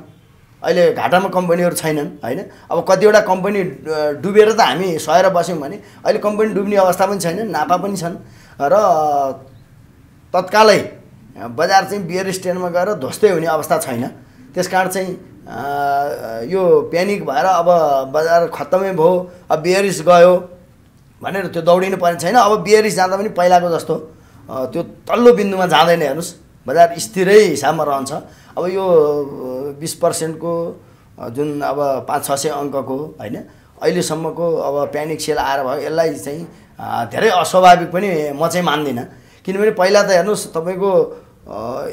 अहिले घाटामा कम्पनीहरू छैनन् होइन अब कतिवटा कम्पनी डुबेर त हामी सहेर बस्यौँ भने अहिले कम्पनी डुब्ने अवस्था पनि छैन नाफा पनि छन् र तत्कालै बजार चाहिँ बियर स्ट्यान्डमा गएर ध्वस्तै हुने अवस्था छैन त्यस कारण चाहिँ यो प्यानिक भएर अब बजार खत्तमै भयो अब बियरिस गयो भनेर त्यो दौडिनु पर्ने छैन अब बियरिस जाँदा पनि पहिलाको जस्तो त्यो तल्लो बिन्दुमा जाँदैन हेर्नुहोस् बजार स्थिरै हिसाबमा रहन्छ अब यो बिस पर्सेन्टको जुन अब पाँच छ सय अङ्कको होइन अहिलेसम्मको अब प्यानिक सेल आएर भयो यसलाई चाहिँ धेरै अस्वाभाविक पनि म चाहिँ मान्दिनँ किनभने पहिला त हेर्नुहोस् तपाईँको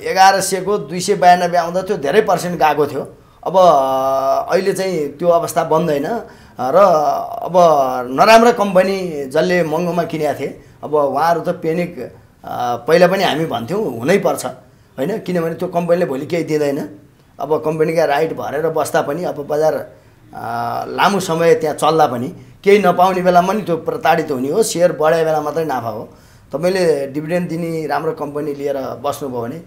एघार सयको दुई सय बयानब्बे आउँदा त्यो धेरै पर्सेन्ट गएको थियो अब अहिले चाहिँ त्यो अवस्था बन्द बन्दैन र अब नराम्रा कम्पनी जसले महँगोमा किनेका थिए अब उहाँहरू त पेनिक पहिला पनि हामी भन्थ्यौँ हुनैपर्छ होइन किनभने त्यो कम्पनीले भोलि केही दिँदैन अब कम्पनीका राइट भरेर बस्दा पनि अब बजार लामो समय त्यहाँ चल्दा पनि केही नपाउने बेलामा नि त्यो प्रताडित हुने हो सेयर बढाए बेला मात्रै नाफा हो तपाईँले डिभिडेन्ड दिने राम्रो कम्पनी लिएर बस्नुभयो भने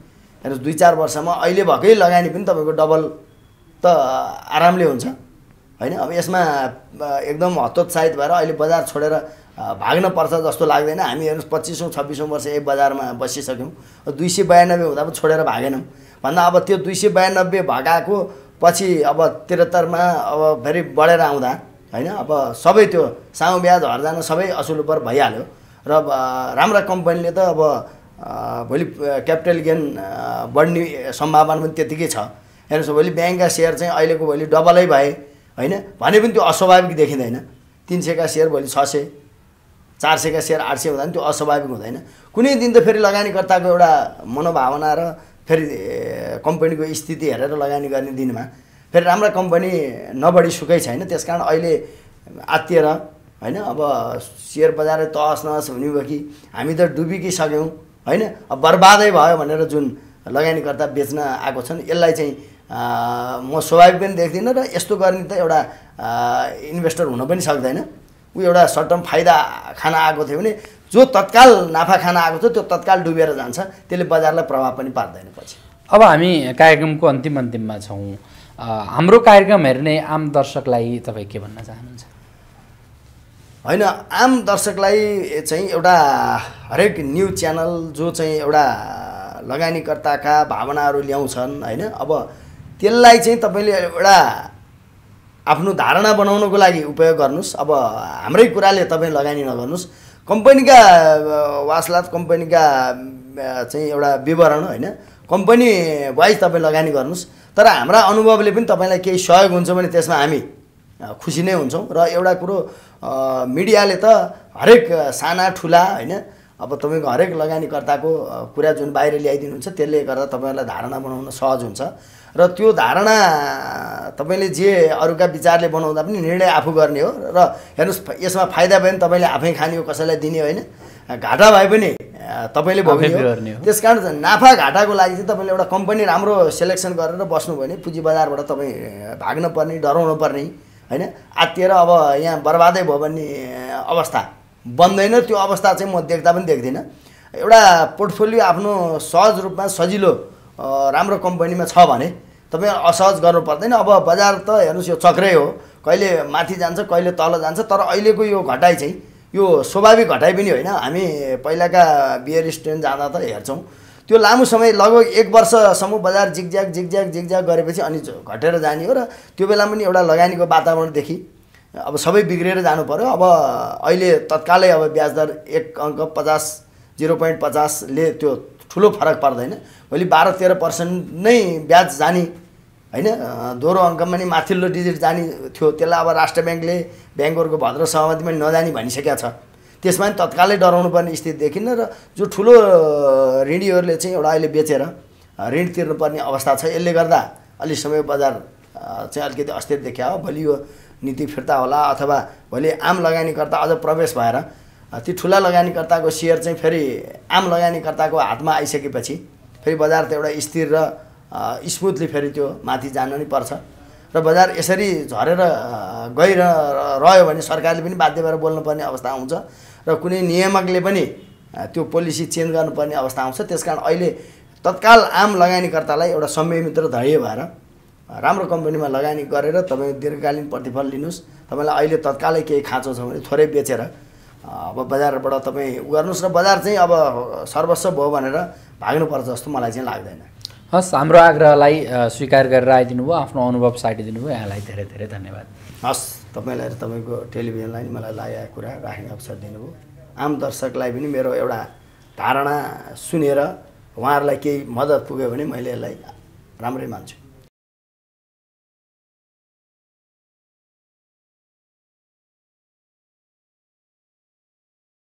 हेर्नुहोस् दुई चार वर्षमा अहिले भएकै लगानी पनि तपाईँको डबल त आरामले हुन्छ होइन अब यसमा एकदम हतोत्साहित भएर अहिले बजार छोडेर भाग्न पर्छ जस्तो लाग्दैन हामी हेर्नुहोस् पच्चिसौँ छब्बिसौँ वर्ष एक बजारमा बसिसक्यौँ दुई सय बयानब्बे हुँदा पनि छोडेर भागेनौँ भन्दा अब त्यो दुई सय बयानब्बे भगाएको पछि अब त्रिहत्तरमा अब फेरि बढेर आउँदा होइन अब सबै त्यो साउ ब्याज हर्जान सबै असुल उपर भइहाल्यो र राम्रा कम्पनीले त अब भोलि क्यापिटल गेन बढ्ने सम्भावना पनि त्यत्तिकै छ हेर्नुहोस् भोलि ब्याङ्कका सेयर चाहिँ अहिलेको भोलि डबलै भए होइन भने पनि त्यो अस्वाभाविक देखिँदैन तिन सयका सेयर भोलि छ सय चार सयका सेयर आठ सय हुँदा पनि त्यो अस्वाभाविक हुँदैन कुनै दिन त फेरि लगानीकर्ताको एउटा मनोभावना र फेरि कम्पनीको स्थिति हेरेर लगानी गर्ने दिनमा फेरि राम्रा कम्पनी नबढी सुकै छैन त्यस कारण अहिले आत्तिएर होइन अब सेयर बजार तहस नहस हुने भयो कि हामी त डुबिकिसक्यौँ होइन अब बर्बादै भयो भनेर जुन लगानीकर्ता बेच्न आएको छन् यसलाई चाहिँ म स्वाभाविक पनि देख्दिनँ र यस्तो गर्ने त एउटा इन्भेस्टर हुन पनि सक्दैन ऊ एउटा सर्ट टर्म फाइदा खान आएको थियो भने जो तत्काल नाफा खान आएको थियो त्यो तत्काल डुबेर जान्छ त्यसले बजारलाई प्रभाव पनि पार्दैन पछि अब हामी कार्यक्रमको अन्तिम अन्तिममा छौँ हाम्रो कार्यक्रम हेर्ने आम दर्शकलाई तपाईँ के भन्न चाहनुहुन्छ होइन आम दर्शकलाई चाहिँ एउटा हरेक न्युज च्यानल जो चाहिँ एउटा लगानीकर्ताका भावनाहरू ल्याउँछन् होइन अब त्यसलाई चाहिँ तपाईँले एउटा आफ्नो धारणा बनाउनको लागि उपयोग गर्नुहोस् अब हाम्रै कुराले तपाईँ लगानी नगर्नुहोस् कम्पनीका वासलात कम्पनीका चाहिँ एउटा विवरण होइन कम्पनी वाइज तपाईँ लगानी गर्नुहोस् तर हाम्रा अनुभवले पनि तपाईँलाई केही सहयोग हुन्छ भने त्यसमा हामी खुसी नै हुन्छौँ र एउटा कुरो मिडियाले त हरेक साना ठुला होइन अब तपाईँको हरेक लगानीकर्ताको कुरा जुन बाहिर ल्याइदिनुहुन्छ त्यसले गर्दा तपाईँहरूलाई धारणा बनाउन सहज हुन्छ र त्यो धारणा तपाईँले जे अरूका विचारले बनाउँदा पनि निर्णय आफू गर्ने हो र हेर्नुहोस् यसमा फाइदा भयो भने तपाईँले आफै खाने हो कसैलाई दिने होइन घाटा भए पनि तपाईँले भोग्ने त्यस कारण नाफा घाटाको लागि चाहिँ तपाईँले एउटा कम्पनी राम्रो सेलेक्सन गरेर बस्नुभयो भने पुँजी बजारबाट तपाईँ भाग्न पर्ने डराउनु पर्ने होइन आत्तिएर अब यहाँ बर्बादै भयो भन्ने अवस्था बन्दैन त्यो अवस्था चाहिँ म देख्दा पनि देख्दिनँ एउटा पोर्टफोलियो आफ्नो सहज रूपमा सजिलो राम्रो कम्पनीमा छ भने तपाईँ असहज गर्नु पर्दैन अब बजार त हेर्नुहोस् यो चक्रै हो कहिले माथि जान्छ कहिले तल जान्छ तर अहिलेको यो घटाइ चाहिँ यो स्वाभाविक घटाइ पनि होइन हामी पहिलाका बियर स्ट्यान्ड जाँदा त हेर्छौँ त्यो लामो समय लगभग एक वर्षसम्म बजार जिगज्याग जिगज्याग जिगज्याग गरेपछि अनि घटेर जाने हो र त्यो बेला पनि एउटा लगानीको वातावरणदेखि अब सबै बिग्रेर जानु पऱ्यो अब अहिले तत्कालै अब ब्याज दर एक अङ्क पचास जिरो पोइन्ट पचासले त्यो ठुलो फरक पर्दैन भोलि बाह्र तेह्र पर्सेन्ट नै ब्याज जाने होइन दोहोरो अङ्कमा नि माथिल्लो डिजिट जाने थियो त्यसलाई अब राष्ट्र ब्याङ्कले ब्याङ्कहरूको भद्र सहमतिमा नजाने भनिसकेका छ त्यसमा पनि तत्कालै डराउनु पर्ने स्थिति देखिन्न र जो ठुलो ऋणीहरूले चाहिँ एउटा अहिले बेचेर ऋण तिर्नुपर्ने अवस्था छ यसले गर्दा अलि समय बजार चाहिँ अलिकति अस्थिर देखियो हो भोलि यो नीति फिर्ता होला अथवा भोलि आम लगानीकर्ता अझ प्रवेश भएर ती ठुला लगानीकर्ताको सेयर चाहिँ फेरि आम लगानीकर्ताको हातमा आइसकेपछि फेरि बजार त एउटा स्थिर र स्मुथली फेरि त्यो माथि जानु नै पर्छ र बजार यसरी झरेर गइरह रह्यो भने सरकारले पनि बाध्य भएर बोल्नुपर्ने अवस्था आउँछ र कुनै नियामकले पनि त्यो पोलिसी चेन्ज गर्नुपर्ने अवस्था आउँछ त्यस कारण अहिले तत्काल आम लगानीकर्तालाई एउटा संयमित धैर्य भएर राम्रो कम्पनीमा लगानी गरेर तपाईँ दीर्घकालीन प्रतिफल लिनुहोस् तपाईँलाई अहिले तत्कालै केही खाँचो छ भने थोरै बेचेर अब बजारबाट तपाईँ गर्नुहोस् र बजार चाहिँ अब सर्वस्व भयो भनेर भाग्नुपर्छ जस्तो मलाई चाहिँ लाग्दैन हस् हाम्रो आग्रहलाई स्वीकार गरेर आइदिनु भयो आफ्नो अनुभव साटिदिनु भयो यहाँलाई धेरै धेरै धन्यवाद हस् तपाईँलाई र तपाईँको टेलिभिजनलाई मलाई लागेको कुरा राख्ने अवसर दिनुभयो आम दर्शकलाई पनि मेरो एउटा धारणा सुनेर उहाँहरूलाई केही मद्दत पुग्यो भने मैले यसलाई राम्रै मान्छु